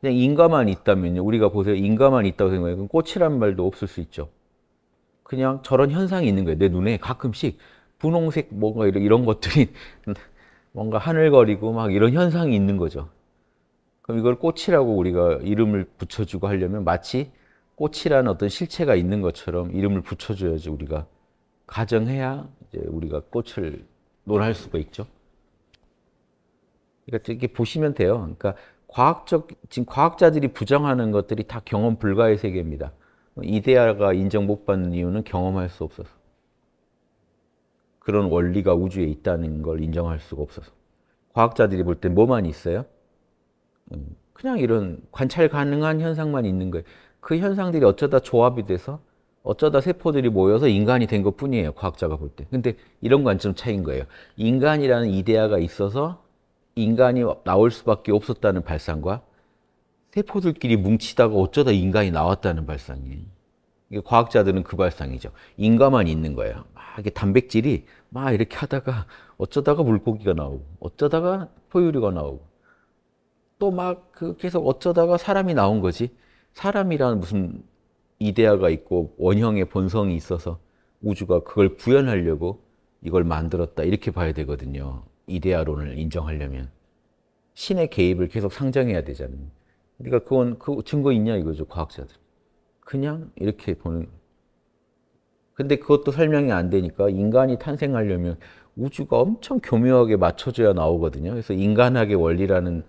그냥 인과만 있다면요. 우리가 보세요. 인과만 있다고 생각해요. 꽃이란 말도 없을 수 있죠. 그냥 저런 현상이 있는 거예요. 내 눈에 가끔씩 분홍색 뭔가 이런, 이런 것들이 뭔가 하늘거리고 막 이런 현상이 있는 거죠. 그럼 이걸 꽃이라고 우리가 이름을 붙여주고 하려면 마치 꽃이라는 어떤 실체가 있는 것처럼 이름을 붙여줘야지 우리가 가정해야 이제 우리가 꽃을 논할 수가 있죠. 그러니까 이렇게 보시면 돼요. 그러니까 과학적 지금 과학자들이 부정하는 것들이 다 경험 불가의 세계입니다. 뭐 이데아가 인정 못 받는 이유는 경험할 수 없어서 그런 원리가 우주에 있다는 걸 인정할 수가 없어서 과학자들이 볼 때 뭐만 있어요? 음, 그냥 이런 관찰 가능한 현상만 있는 거예요. 그 현상들이 어쩌다 조합이 돼서 어쩌다 세포들이 모여서 인간이 된 것 뿐이에요. 과학자가 볼 때. 근데 이런 관점 차이인 거예요. 인간이라는 이데아가 있어서 인간이 나올 수밖에 없었다는 발상과 세포들끼리 뭉치다가 어쩌다 인간이 나왔다는 발상이. 이게 과학자들은 그 발상이죠. 인간만 있는 거예요. 막 이게 단백질이 막 이렇게 하다가 어쩌다가 물고기가 나오고 어쩌다가 포유류가 나오고 또막 그 계속 어쩌다가 사람이 나온 거지. 사람이라는 무슨 이데아가 있고 원형의 본성이 있어서 우주가 그걸 구현하려고 이걸 만들었다 이렇게 봐야 되거든요. 이데아론을 인정하려면 신의 개입을 계속 상정해야 되잖아요. 그러니까 그건 그 증거 있냐 이거죠 과학자들. 그냥 이렇게 보는. 근데 그것도 설명이 안 되니까 인간이 탄생하려면 우주가 엄청 교묘하게 맞춰져야 나오거든요. 그래서 인간학의 원리라는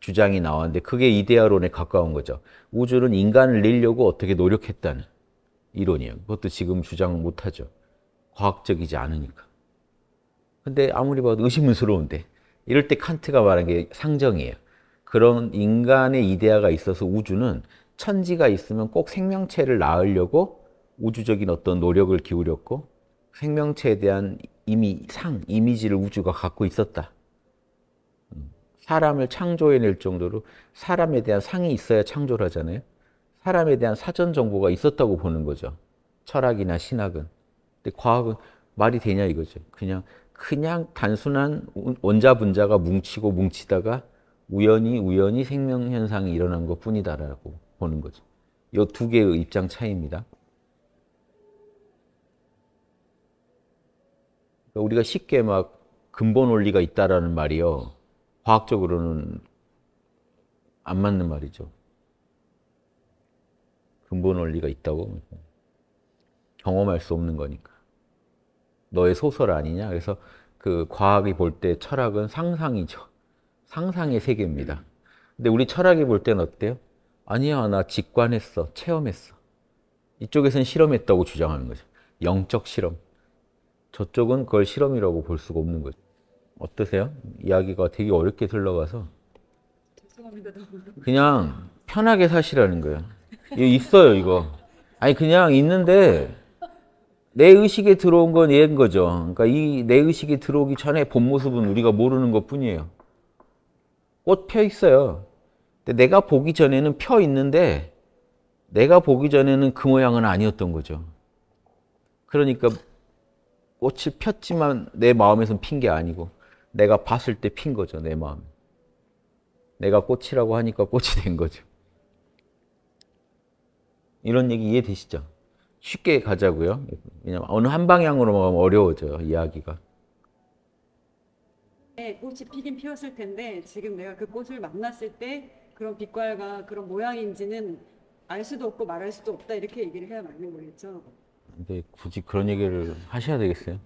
주장이 나왔는데 그게 이데아론에 가까운 거죠. 우주는 인간을 내려고 어떻게 노력했다는 이론이에요. 그것도 지금 주장 못하죠. 과학적이지 않으니까. 근데 아무리 봐도 의심스러운데 이럴 때 칸트가 말한 게 상정이에요. 그런 인간의 이데아가 있어서 우주는 천지가 있으면 꼭 생명체를 낳으려고 우주적인 어떤 노력을 기울였고 생명체에 대한 이미 상, 이미지를 우주가 갖고 있었다. 사람을 창조해낼 정도로 사람에 대한 상이 있어야 창조를 하잖아요. 사람에 대한 사전 정보가 있었다고 보는 거죠. 철학이나 신학은. 근데 과학은 말이 되냐 이거죠. 그냥 그냥 단순한 원자 분자가 뭉치고 뭉치다가 우연히 우연히 생명 현상이 일어난 것 뿐이다라고 보는 거죠. 이 두 개의 입장 차이입니다. 그러니까 우리가 쉽게 막 근본 원리가 있다라는 말이요. 과학적으로는 안 맞는 말이죠. 근본 원리가 있다고 경험할 수 없는 거니까. 너의 소설 아니냐? 그래서 그 과학이 볼 때 철학은 상상이죠. 상상의 세계입니다. 음. 근데 우리 철학이 볼 때는 어때요? 아니야, 나 직관했어. 체험했어. 이쪽에서는 실험했다고 주장하는 거죠. 영적 실험. 저쪽은 그걸 실험이라고 볼 수가 없는 거죠. 어떠세요? 이야기가 되게 어렵게 흘러가서. 죄송합니다. 그냥 편하게 사시라는 거예요. 이거 있어요, 이거. 아니, 그냥 있는데 내 의식에 들어온 건 얘인 거죠. 그러니까 이 내 의식이 들어오기 전에 본 모습은 우리가 모르는 것 뿐이에요. 꽃펴 있어요. 근데 내가 보기 전에는 펴 있는데 내가 보기 전에는 그 모양은 아니었던 거죠. 그러니까 꽃이 폈지만 내 마음에선 핀 게 아니고. 내가 봤을 때 핀 거죠, 내 마음. 내가 꽃이라고 하니까 꽃이 된 거죠. 이런 얘기 이해되시죠? 쉽게 가자고요. 왜냐면 어느 한 방향으로 가면 뭐 어려워져요, 이야기가. 네, 꽃이 피긴 피었을 텐데 지금 내가 그 꽃을 만났을 때 그런 빛깔과 그런 모양인지는 알 수도 없고 말할 수도 없다 이렇게 얘기를 해야 맞는 거겠죠. 근데 굳이 그런 얘기를 하셔야 되겠어요?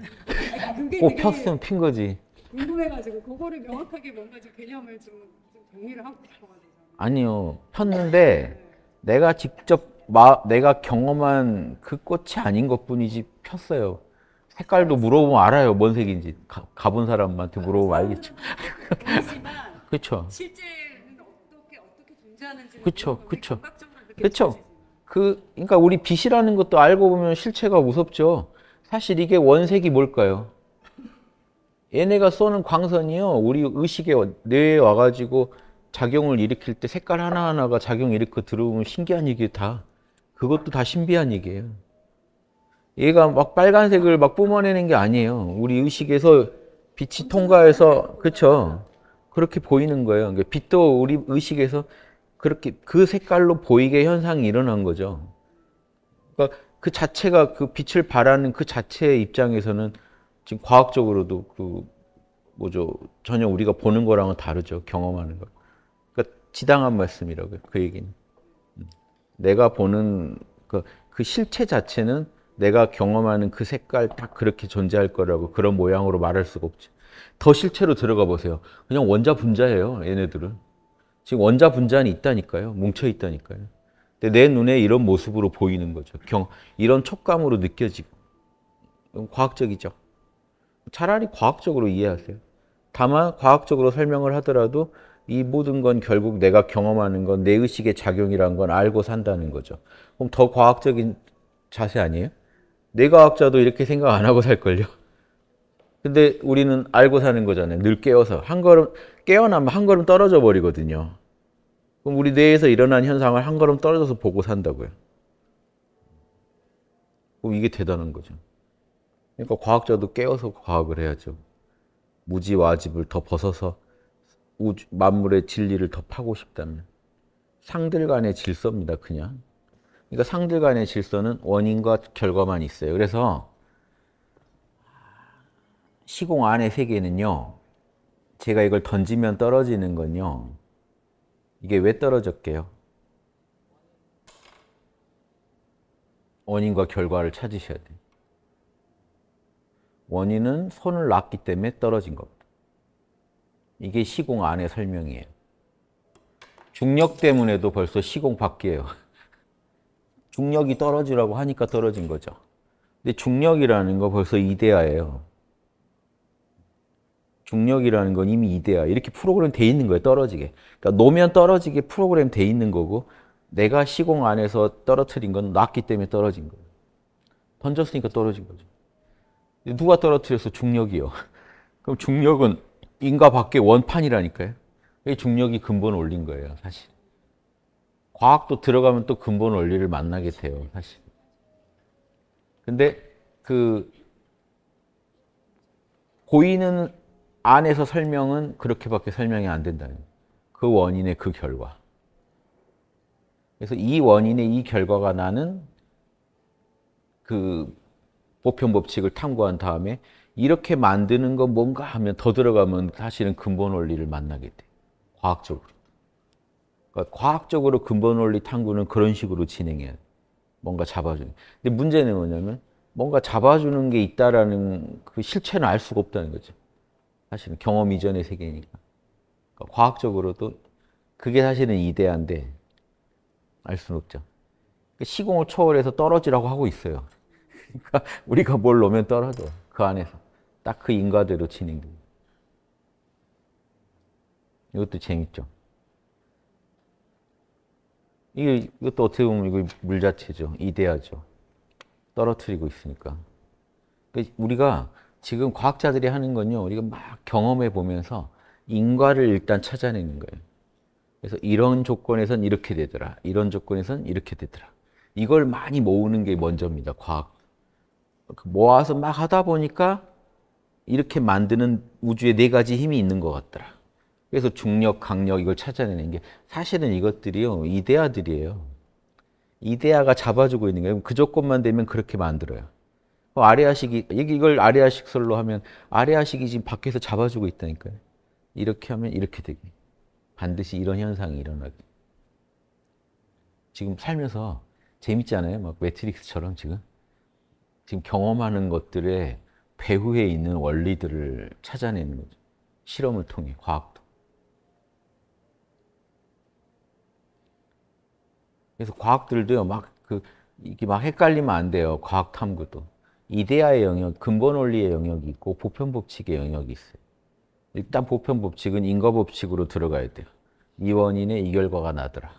꽃 되게... 폈으면 핀 거지. 궁금해가지고 그거를 명확하게 뭔가 좀 개념을 좀, 좀 정리를 하고 싶어가지고. 아니요. 폈는데 내가 직접 마, 내가 경험한 그 꽃이 아닌 것뿐이지 폈어요. 색깔도 물어보면 알아요. 뭔 색인지 가, 가본 사람한테 물어보면 알겠죠. 그렇죠. 실제는 어떻게 어떻게 존재하는지. 그렇죠. 그렇죠. 그렇죠. 그 그러니까 우리 빛이라는 것도 알고 보면 실체가 무섭죠. 사실 이게 원색이 뭘까요? 얘네가 쏘는 광선이요. 우리 의식에 뇌에 와가지고 작용을 일으킬 때 색깔 하나하나가 작용 일으켜 들어오면 신기한 얘기 다. 그것도 다 신비한 얘기예요. 얘가 막 빨간색을 막 뿜어내는 게 아니에요. 우리 의식에서 빛이 통과해서 그쵸 그렇게 보이는 거예요. 그러니까 빛도 우리 의식에서 그렇게 그 색깔로 보이게 현상이 일어난 거죠. 그러니까 그 자체가 그 빛을 바라는 그 자체의 입장에서는 지금 과학적으로도 그 뭐죠 전혀 우리가 보는 거랑은 다르죠 경험하는 거. 그러니까 지당한 말씀이라고요 그 얘기는. 음. 내가 보는 그, 그 실체 자체는 내가 경험하는 그 색깔 딱 그렇게 존재할 거라고 그런 모양으로 말할 수가 없지. 더 실체로 들어가 보세요. 그냥 원자 분자예요 얘네들은. 지금 원자 분자는 있다니까요. 뭉쳐 있다니까요. 내 눈에 이런 모습으로 보이는 거죠. 경, 이런 촉감으로 느껴지고. 과학적이죠. 차라리 과학적으로 이해하세요. 다만 과학적으로 설명을 하더라도 이 모든 건 결국 내가 경험하는 건 내 의식의 작용이란 건 알고 산다는 거죠. 그럼 더 과학적인 자세 아니에요? 뇌과학자도 이렇게 생각 안 하고 살걸요? 근데 우리는 알고 사는 거잖아요. 늘 깨어서. 한 걸음, 깨어나면 한 걸음 떨어져 버리거든요. 그럼 우리 뇌에서 일어난 현상을 한 걸음 떨어져서 보고 산다고요. 그럼 이게 대단한 거죠. 그러니까 과학자도 깨어서 과학을 해야죠. 무지와집을 더 벗어서 우주, 만물의 진리를 더 파고 싶다면 상들 간의 질서입니다, 그냥. 그러니까 상들 간의 질서는 원인과 결과만 있어요. 그래서 시공 안의 세계는요, 제가 이걸 던지면 떨어지는 건요, 이게 왜 떨어졌게요? 원인과 결과를 찾으셔야 돼요. 원인은 손을 놨기 때문에 떨어진 겁니다. 이게 시공 안의 설명이에요. 중력 때문에도 벌써 시공 밖이에요. 중력이 떨어지라고 하니까 떨어진 거죠. 근데 중력이라는 거 벌써 이데아예요. 중력이라는 건 이미 이데아. 이렇게 프로그램 돼 있는 거예요. 떨어지게. 그러니까 놓으면 떨어지게 프로그램 돼 있는 거고 내가 시공 안에서 떨어뜨린 건 놨기 때문에 떨어진 거예요. 던졌으니까 떨어진 거죠. 누가 떨어뜨려서 중력이요. 그럼 중력은 인과 밖의 원판이라니까요. 이 중력이 근본 원리인 거예요, 사실. 과학도 들어가면 또 근본 원리를 만나게 돼요, 사실. 근데 그 고인은 안에서 설명은 그렇게밖에 설명이 안 된다는 그 원인의 그 결과. 그래서 이 원인의 이 결과가 나는 그 보편 법칙을 탐구한 다음에 이렇게 만드는 건 뭔가 하면 더 들어가면 사실은 근본 원리를 만나게 돼. 과학적으로. 그러니까 과학적으로 근본 원리 탐구는 그런 식으로 진행해야 돼. 뭔가 잡아주는. 근데 문제는 뭐냐면 뭔가 잡아주는 게 있다라는 그 실체는 알 수가 없다는 거죠. 사실은 경험 이전의 세계니까. 그러니까 과학적으로도 그게 사실은 이데아인데 알 수는 없죠. 시공을 초월해서 떨어지라고 하고 있어요. 그러니까 우리가 뭘 놓으면 떨어져. 그 안에서. 딱 그 인과대로 진행됩 이것도 재밌죠. 이게, 이것도 어떻게 보면 이거 물 자체죠. 이데아죠. 떨어뜨리고 있으니까. 그러니까 우리가 지금 과학자들이 하는 건요. 우리가 막 경험해 보면서 인과를 일단 찾아내는 거예요. 그래서 이런 조건에선 이렇게 되더라. 이런 조건에선 이렇게 되더라. 이걸 많이 모으는 게 먼저입니다. 과학 그 모아서 막 하다 보니까 이렇게 만드는 우주의 네 가지 힘이 있는 것 같더라. 그래서 중력, 강력 이걸 찾아내는 게 사실은 이것들이요 이데아들이에요. 이데아가 잡아주고 있는 거예요. 그 조건만 되면 그렇게 만들어요. 어, 아레아식이 이걸 아레아식설로 하면 아레아식이 지금 밖에서 잡아주고 있다니까요. 이렇게 하면 이렇게 되기. 반드시 이런 현상이 일어나기. 지금 살면서 재밌지 않아요? 막 매트릭스처럼 지금. 지금 경험하는 것들의 배후에 있는 원리들을 찾아내는 거죠. 실험을 통해, 과학도. 그래서 과학들도요, 막, 그, 이게 막 헷갈리면 안 돼요. 과학 탐구도. 이데아의 영역, 근본 원리의 영역이 있고, 보편법칙의 영역이 있어요. 일단 보편법칙은 인과법칙으로 들어가야 돼요. 이 원인에 이 결과가 나더라.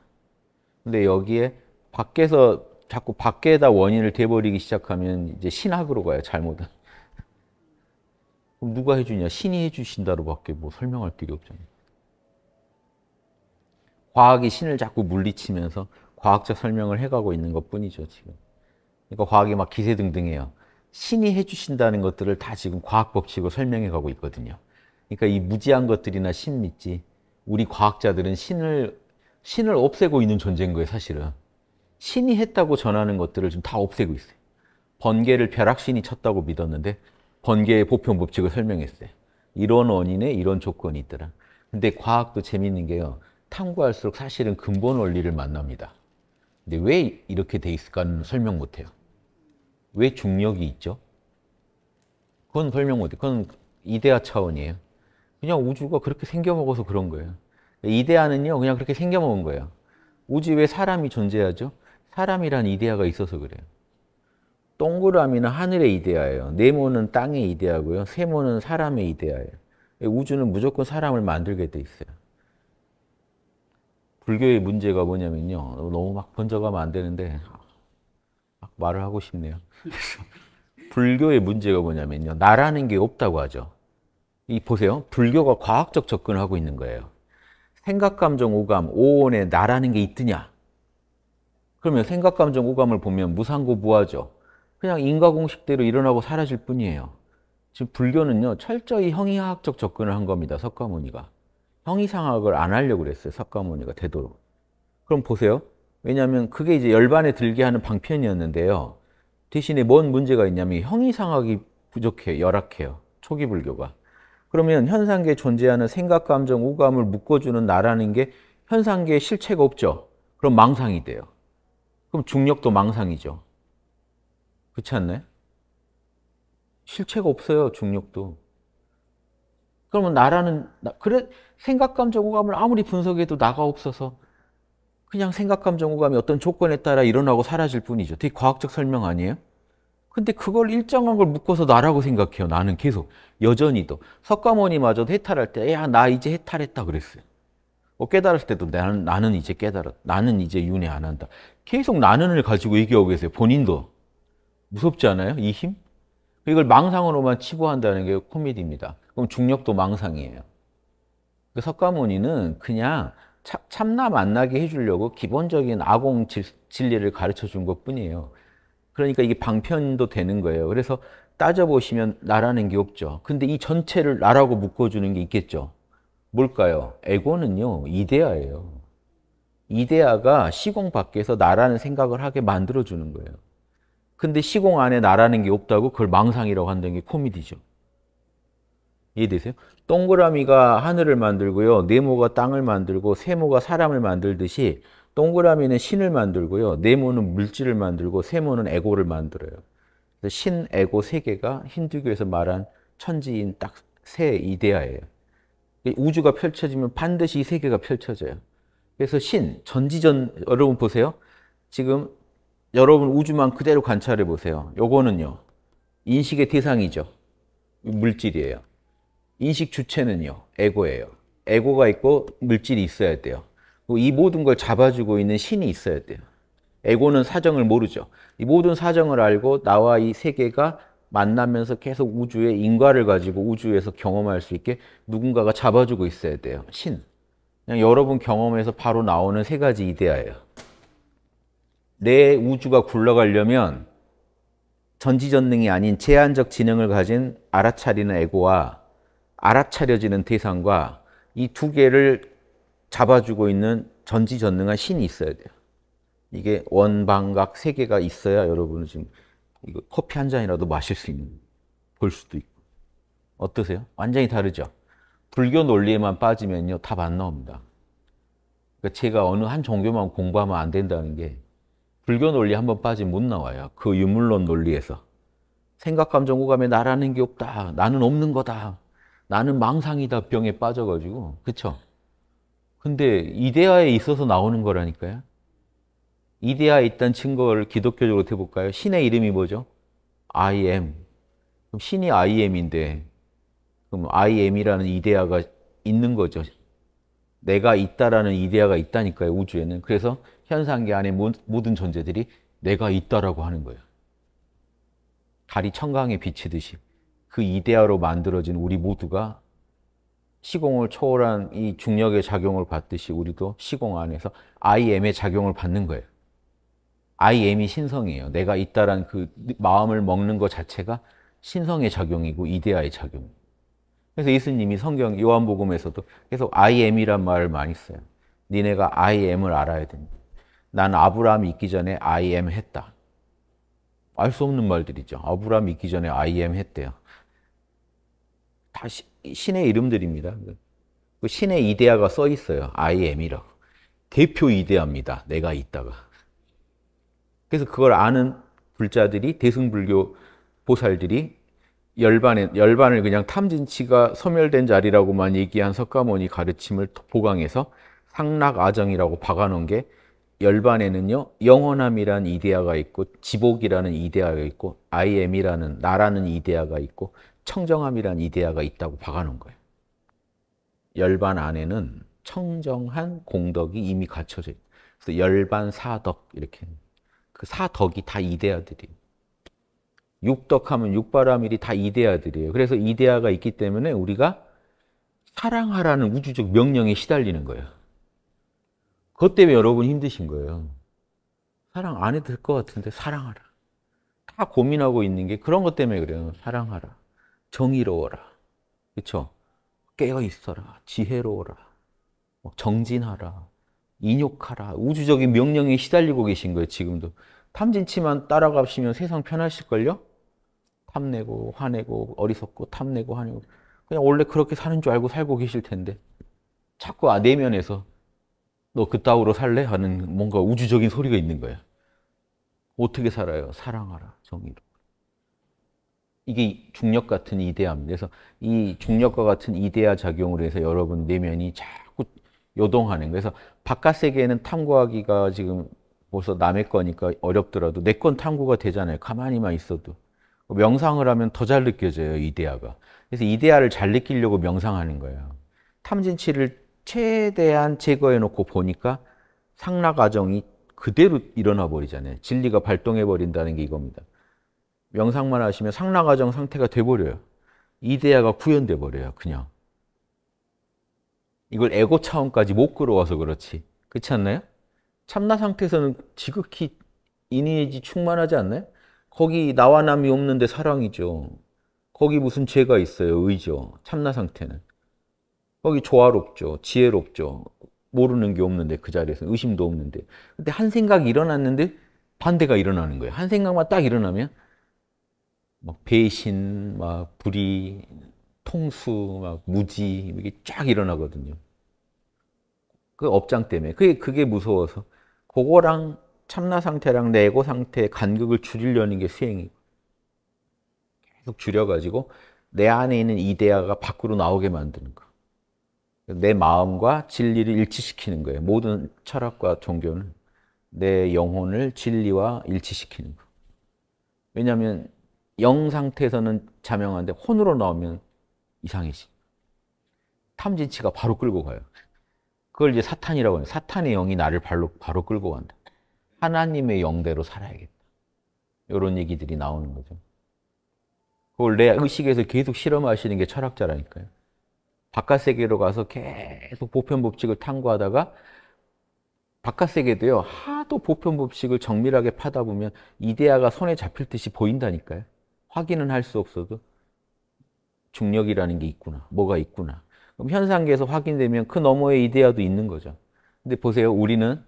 근데 여기에 밖에서 자꾸 밖에다 원인을 대버리기 시작하면 이제 신학으로 가요, 잘못은. 그럼 누가 해주냐? 신이 해주신다로밖에 뭐 설명할 길이 없잖아요. 과학이 신을 자꾸 물리치면서 과학적 설명을 해가고 있는 것 뿐이죠, 지금. 그러니까 과학이 막 기세등등해요. 신이 해주신다는 것들을 다 지금 과학 법칙으로 설명해 가고 있거든요. 그러니까 이 무지한 것들이나 신 믿지, 우리 과학자들은 신을, 신을 없애고 있는 존재인 거예요, 사실은. 신이 했다고 전하는 것들을 지금 다 없애고 있어요. 번개를 벼락신이 쳤다고 믿었는데 번개의 보편 법칙을 설명했어요. 이런 원인에 이런 조건이 있더라. 근데 과학도 재밌는 게요. 탐구할수록 사실은 근본 원리를 만납니다. 근데 왜 이렇게 돼 있을까는 설명 못 해요. 왜 중력이 있죠? 그건 설명 못 해요. 그건 이데아 차원이에요. 그냥 우주가 그렇게 생겨먹어서 그런 거예요. 이데아는요, 그냥 그렇게 생겨먹은 거예요. 우주 왜 사람이 존재하죠? 사람이란 이데아가 있어서 그래요. 동그라미는 하늘의 이데아예요. 네모는 땅의 이데아고요. 세모는 사람의 이데아예요. 우주는 무조건 사람을 만들게 돼 있어요. 불교의 문제가 뭐냐면요. 너무 막 번져가면 안 되는데 막 말을 하고 싶네요. 불교의 문제가 뭐냐면요. 나라는 게 없다고 하죠. 이 보세요. 불교가 과학적 접근을 하고 있는 거예요. 생각, 감정, 오감, 오온에 나라는 게 있느냐? 그러면 생각, 감정, 오감을 보면 무상고부하죠. 그냥 인과공식대로 일어나고 사라질 뿐이에요. 지금 불교는요, 철저히 형이하학적 접근을 한 겁니다, 석가모니가. 형이상학을 안 하려고 그랬어요, 석가모니가, 되도록. 그럼 보세요. 왜냐하면 그게 이제 열반에 들게 하는 방편이었는데요. 대신에 뭔 문제가 있냐면 형이상학이 부족해 열악해요. 초기 불교가. 그러면 현상계에 존재하는 생각, 감정, 오감을 묶어주는 나라는 게현상계의 실체가 없죠. 그럼 망상이 돼요. 그럼 중력도 망상이죠. 그렇지 않나요? 실체가 없어요, 중력도. 그러면 나라는 그래 생각 감정 오감을 아무리 분석해도 나가 없어서 그냥 생각 감정 오감이 어떤 조건에 따라 일어나고 사라질 뿐이죠. 되게 과학적 설명 아니에요? 근데 그걸 일정한 걸 묶어서 나라고 생각해요. 나는 계속 여전히도 석가모니마저도 해탈할 때야나 이제 해탈했다 그랬어요. 뭐 깨달을 았 때도 나는, 나는 이제 깨달았, 나는 이제 윤회 안 한다. 계속 나는을 가지고 얘기하고 계세요. 본인도. 무섭지 않아요? 이 힘? 이걸 망상으로만 치부한다는 게 코미디입니다. 그럼 중력도 망상이에요. 그 석가모니는 그냥 참, 참나 만나게 해주려고 기본적인 아공 질, 진리를 가르쳐 준 것 뿐이에요. 그러니까 이게 방편도 되는 거예요. 그래서 따져보시면 나라는 게 없죠. 근데 이 전체를 나라고 묶어주는 게 있겠죠. 뭘까요? 에고는요, 이데아예요. 이데아가 시공 밖에서 나라는 생각을 하게 만들어주는 거예요. 근데 시공 안에 나라는 게 없다고 그걸 망상이라고 한다는 게 코미디죠. 이해되세요? 동그라미가 하늘을 만들고요. 네모가 땅을 만들고 세모가 사람을 만들듯이 동그라미는 신을 만들고요. 네모는 물질을 만들고 세모는 에고를 만들어요. 신, 에고 세 개가 힌두교에서 말한 천지인 딱 세 이데아예요. 우주가 펼쳐지면 반드시 이 세계가 펼쳐져요. 그래서 신, 전지전, 여러분 보세요. 지금 여러분 우주만 그대로 관찰해 보세요. 요거는요. 인식의 대상이죠. 물질이에요. 인식 주체는요. 에고예요. 에고가 있고 물질이 있어야 돼요. 이 모든 걸 잡아주고 있는 신이 있어야 돼요. 에고는 사정을 모르죠. 이 모든 사정을 알고 나와 이 세계가 만나면서 계속 우주의 인과를 가지고 우주에서 경험할 수 있게 누군가가 잡아주고 있어야 돼요. 신. 그냥 여러분 경험에서 바로 나오는 세 가지 이데아예요. 내 우주가 굴러가려면 전지전능이 아닌 제한적 지능을 가진 알아차리는 에고와 알아차려지는 대상과 이 두 개를 잡아주고 있는 전지전능한 신이 있어야 돼요. 이게 원방각 세 개가 있어야 여러분은 지금 그 커피 한 잔이라도 마실 수 있는, 볼 수도 있고. 어떠세요? 완전히 다르죠? 불교 논리에만 빠지면요, 답 안 나옵니다. 그러니까 제가 어느 한 종교만 공부하면 안 된다는 게, 불교 논리 한번 빠지면 못 나와요. 그 유물론 논리에서. 생각, 감정, 오감에 나라는 게 없다. 나는 없는 거다. 나는 망상이다. 병에 빠져가지고. 그쵸? 근데 이데아에 있어서 나오는 거라니까요. 이데아에 있던 증거를 기독교적으로 대볼까요? 신의 이름이 뭐죠? I am. 그럼 신이 I am인데, 그럼 I am이라는 이데아가 있는 거죠. 내가 있다라는 이데아가 있다니까요, 우주에는. 그래서 현상계 안에 모든 존재들이 내가 있다라고 하는 거예요. 달이 청강에 비치듯이 그 이데아로 만들어진 우리 모두가 시공을 초월한 이 중력의 작용을 받듯이 우리도 시공 안에서 I am의 작용을 받는 거예요. I am이 신성이에요. 내가 있다란 그 마음을 먹는 것 자체가 신성의 작용이고 이데아의 작용. 그래서 예수님이 성경 요한복음에서도 계속 I am이란 말을 많이 써요. 니네가 I am을 알아야 된다. 난아브라함 있기 전에 I am 했다. 알 수 없는 말들이죠. 아브라함 있기 전에 I am 했대요. 다 시, 신의 이름들입니다. 그 신의 이데아가 써 있어요. I am이라고. 대표 이데아입니다. 내가 있다가. 그래서 그걸 아는 불자들이 대승불교 보살들이 열반에, 열반을 그냥 탐진치가 소멸된 자리라고만 얘기한 석가모니 가르침을 보강해서 상락아정이라고 박아놓은 게 열반에는요 영원함이란 이데아가 있고 지복이라는 이데아가 있고 아이엠이라는 나라는 이데아가 있고 청정함이란 이데아가 있다고 박아놓은 거예요. 열반 안에는 청정한 공덕이 이미 갖춰져 있어요. 그래서 열반 사덕 이렇게 그 사덕이 다 이대아들이에요. 육덕하면 육바라밀이 다 이데아들이에요. 그래서 이데아가 있기 때문에 우리가 사랑하라는 우주적 명령에 시달리는 거예요. 그것 때문에 여러분 힘드신 거예요. 사랑 안 해도 될 것 같은데 사랑하라. 다 고민하고 있는 게 그런 것 때문에 그래요. 사랑하라. 정의로워라. 그렇죠? 깨어 있어라. 지혜로워라. 정진하라. 인욕하라. 우주적인 명령에 시달리고 계신 거예요, 지금도. 탐진치만 따라가시면 세상 편하실걸요? 탐내고 화내고 어리석고 탐내고 화내고 그냥 원래 그렇게 사는 줄 알고 살고 계실 텐데 자꾸 아 내면에서 너 그따위로 살래? 하는 뭔가 우주적인 소리가 있는 거야. 어떻게 살아요? 사랑하라 정의로. 이게 중력 같은 이데아입니다. 그래서 이 중력과 같은 이데아 작용으로 해서 여러분 내면이 자꾸 요동하는 거예요. 그래서 바깥 세계에는 탐구하기가 지금 벌써 남의 거니까 어렵더라도 내 건 탐구가 되잖아요. 가만히만 있어도. 명상을 하면 더 잘 느껴져요, 이데아가. 그래서 이데아를 잘 느끼려고 명상하는 거예요. 탐진치를 최대한 제거해 놓고 보니까 상라 과정이 그대로 일어나 버리잖아요. 진리가 발동해 버린다는 게 이겁니다. 명상만 하시면 상라 과정 상태가 돼 버려요. 이데아가 구현돼 버려요, 그냥. 이걸 에고 차원까지 못 끌어와서 그렇지. 그렇지 않나요? 참나 상태에서는 지극히 인이지 충만하지 않나요? 거기 나와 남이 없는데 사랑이죠. 거기 무슨 죄가 있어요. 의죠. 참나 상태는. 거기 조화롭죠. 지혜롭죠. 모르는 게 없는데 그 자리에서 의심도 없는데. 근데 한 생각이 일어났는데 반대가 일어나는 거예요. 한 생각만 딱 일어나면 막 배신, 막 불의, 통수, 막 무지 이게 쫙 일어나거든요. 그 업장 때문에. 그게 그게 무서워서 그거랑 참나 상태랑 내고 상태의 간극을 줄이려는 게 수행이고 계속 줄여가지고 내 안에 있는 이데아가 밖으로 나오게 만드는 거. 내 마음과 진리를 일치시키는 거예요. 모든 철학과 종교는 내 영혼을 진리와 일치시키는 거. 왜냐하면 영 상태에서는 자명한데 혼으로 나오면 이상해지. 탐진치가 바로 끌고 가요. 그걸 이제 사탄이라고 해요. 사탄의 영이 나를 발로, 바로 끌고 간다. 하나님의 영대로 살아야겠다. 이런 얘기들이 나오는 거죠. 그걸 내 의식에서 계속 실험하시는 게 철학자라니까요. 바깥 세계로 가서 계속 보편 법칙을 탐구하다가 바깥 세계도요 하도 보편 법칙을 정밀하게 파다 보면 이데아가 손에 잡힐 듯이 보인다니까요. 확인은 할 수 없어도 중력이라는 게 있구나, 뭐가 있구나. 그럼 현상계에서 확인되면 그너머의 이데아도 있는 거죠. 근데 보세요. 우리는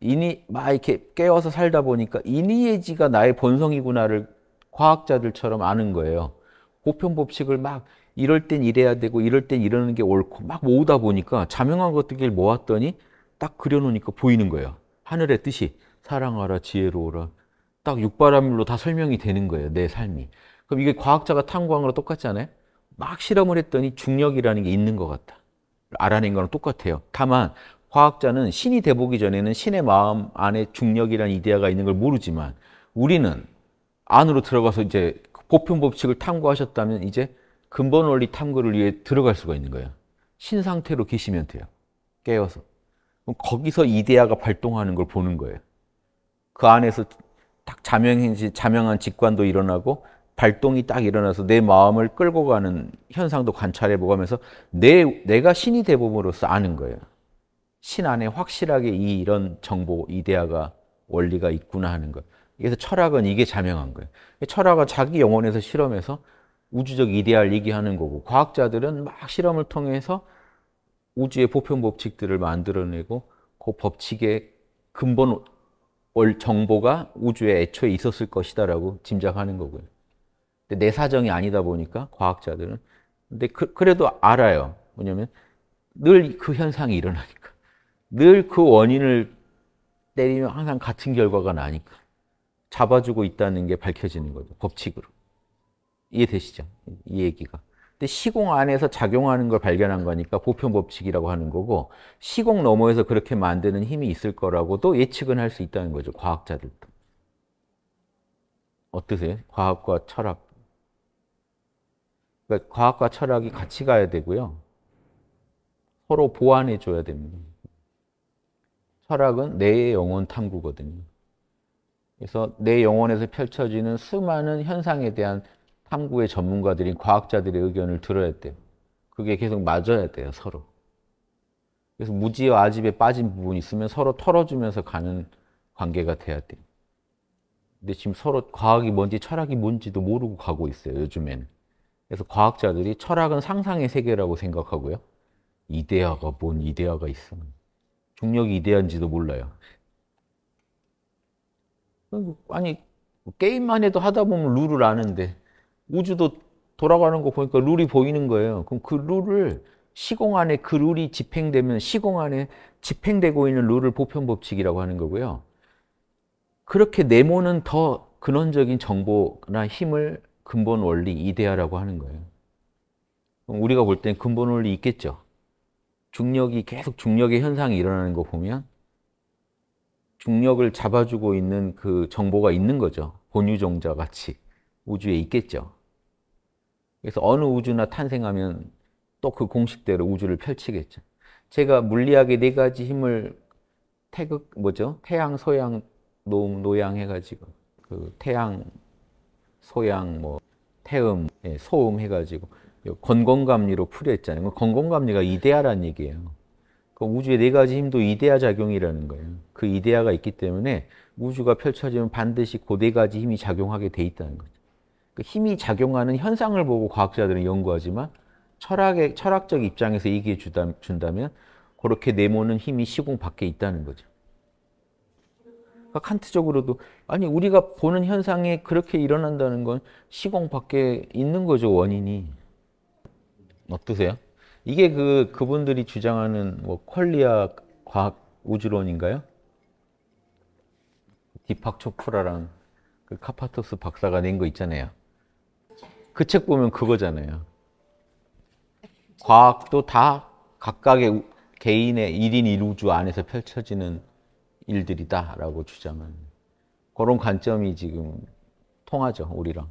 이니 막 이렇게 깨워서 살다 보니까 인이의지가 나의 본성이구나를 과학자들처럼 아는 거예요. 보편 법칙을 막 이럴 땐 이래야 되고 이럴 땐 이러는 게 옳고 막 모으다 보니까 자명한 것들을 모았더니 딱 그려놓으니까 보이는 거예요. 하늘의 뜻이 사랑하라 지혜로우라딱육바람밀로다 설명이 되는 거예요. 내 삶이. 그럼 이게 과학자가 탐구한 거랑 똑같지 않아요? 막 실험을 했더니 중력이라는 게 있는 것 같다. 알아낸 거랑 똑같아요. 다만 과학자는 신이 돼보기 전에는 신의 마음 안에 중력이라는 이데아가 있는 걸 모르지만 우리는 안으로 들어가서 이제 보편 법칙을 탐구하셨다면 이제 근본 원리 탐구를 위해 들어갈 수가 있는 거예요. 신 상태로 계시면 돼요. 깨어서. 그럼 거기서 이데아가 발동하는 걸 보는 거예요. 그 안에서 딱 자명한 직관도 일어나고 발동이 딱 일어나서 내 마음을 끌고 가는 현상도 관찰해 보면서 고하 내, 내가 신이 대범으로서 아는 거예요. 신 안에 확실하게 이, 이런 정보, 이데아가 원리가 있구나 하는 거예요. 그래서 철학은 이게 자명한 거예요. 철학은 자기 영혼에서 실험해서 우주적 이데아를 얘기하는 거고 과학자들은 막 실험을 통해서 우주의 보편 법칙들을 만들어내고 그 법칙의 근본 정보가 우주에 애초에 있었을 것이다라고 짐작하는 거고요. 내 사정이 아니다 보니까 과학자들은 근데 그, 래도 알아요. 뭐냐면 늘 그 현상이 일어나니까 늘 그 원인을 때리면 항상 같은 결과가 나니까 잡아주고 있다는 게 밝혀지는 거죠. 법칙으로 이해되시죠? 이 얘기가. 근데 시공 안에서 작용하는 걸 발견한 거니까 보편 법칙이라고 하는 거고 시공 너머에서 그렇게 만드는 힘이 있을 거라고도 예측은 할 수 있다는 거죠. 과학자들도. 어떠세요? 과학과 철학 그러니까 과학과 철학이 같이 가야 되고요. 서로 보완해 줘야 됩니다. 철학은 내 영혼 탐구거든요. 그래서 내 영혼에서 펼쳐지는 수많은 현상에 대한 탐구의 전문가들인 과학자들의 의견을 들어야 돼요. 그게 계속 맞아야 돼요, 서로. 그래서 무지와 아집에 빠진 부분이 있으면 서로 털어주면서 가는 관계가 돼야 돼요. 근데 지금 서로 과학이 뭔지 철학이 뭔지도 모르고 가고 있어요, 요즘에는. 그래서 과학자들이 철학은 상상의 세계라고 생각하고요. 이데아가 뭔 이데아가 있어. 중력이 이데아인지도 몰라요. 아니, 게임만 해도 하다 보면 룰을 아는데 우주도 돌아가는 거 보니까 룰이 보이는 거예요. 그럼 그 룰을 시공 안에 그 룰이 집행되면 시공 안에 집행되고 있는 룰을 보편 법칙이라고 하는 거고요. 그렇게 네모는 더 근원적인 정보나 힘을 근본 원리 이데아라고 하는 거예요. 우리가 볼 땐 근본 원리 있겠죠. 중력이 계속 중력의 현상이 일어나는 거 보면 중력을 잡아주고 있는 그 정보가 있는 거죠. 본유종자 같이 우주에 있겠죠. 그래서 어느 우주나 탄생하면 또 그 공식대로 우주를 펼치겠죠. 제가 물리학의 네 가지 힘을 태극 뭐죠? 태양, 소양, 노, 노양 해가지고 그 태양 소양, 뭐 태음, 예, 소음 해가지고 건공감리로 풀이했잖아요. 건건감리가 이데아란 얘기예요. 그 우주의 네 가지 힘도 이데아 작용이라는 거예요. 그 이데아가 있기 때문에 우주가 펼쳐지면 반드시 그 네 가지 힘이 작용하게 돼 있다는 거죠. 그 힘이 작용하는 현상을 보고 과학자들은 연구하지만 철학의, 철학적 입장에서 얘기해 준다면 그렇게 네모는 힘이 시공 밖에 있다는 거죠. 그러니까 칸트적으로도 아니 우리가 보는 현상이 그렇게 일어난다는 건 시공 밖에 있는 거죠 원인이 어떠세요? 이게 그 그분들이 주장하는 뭐 퀄리아 과학 우주론인가요? 디팍 초프라랑 그 카파토스 박사가 낸 거 있잖아요. 그 책 보면 그거잖아요. 과학도 다 각각의 개인의 1인 1우주 안에서 펼쳐지는 일들이다라고 주장한 그런 관점이 지금 통하죠, 우리랑.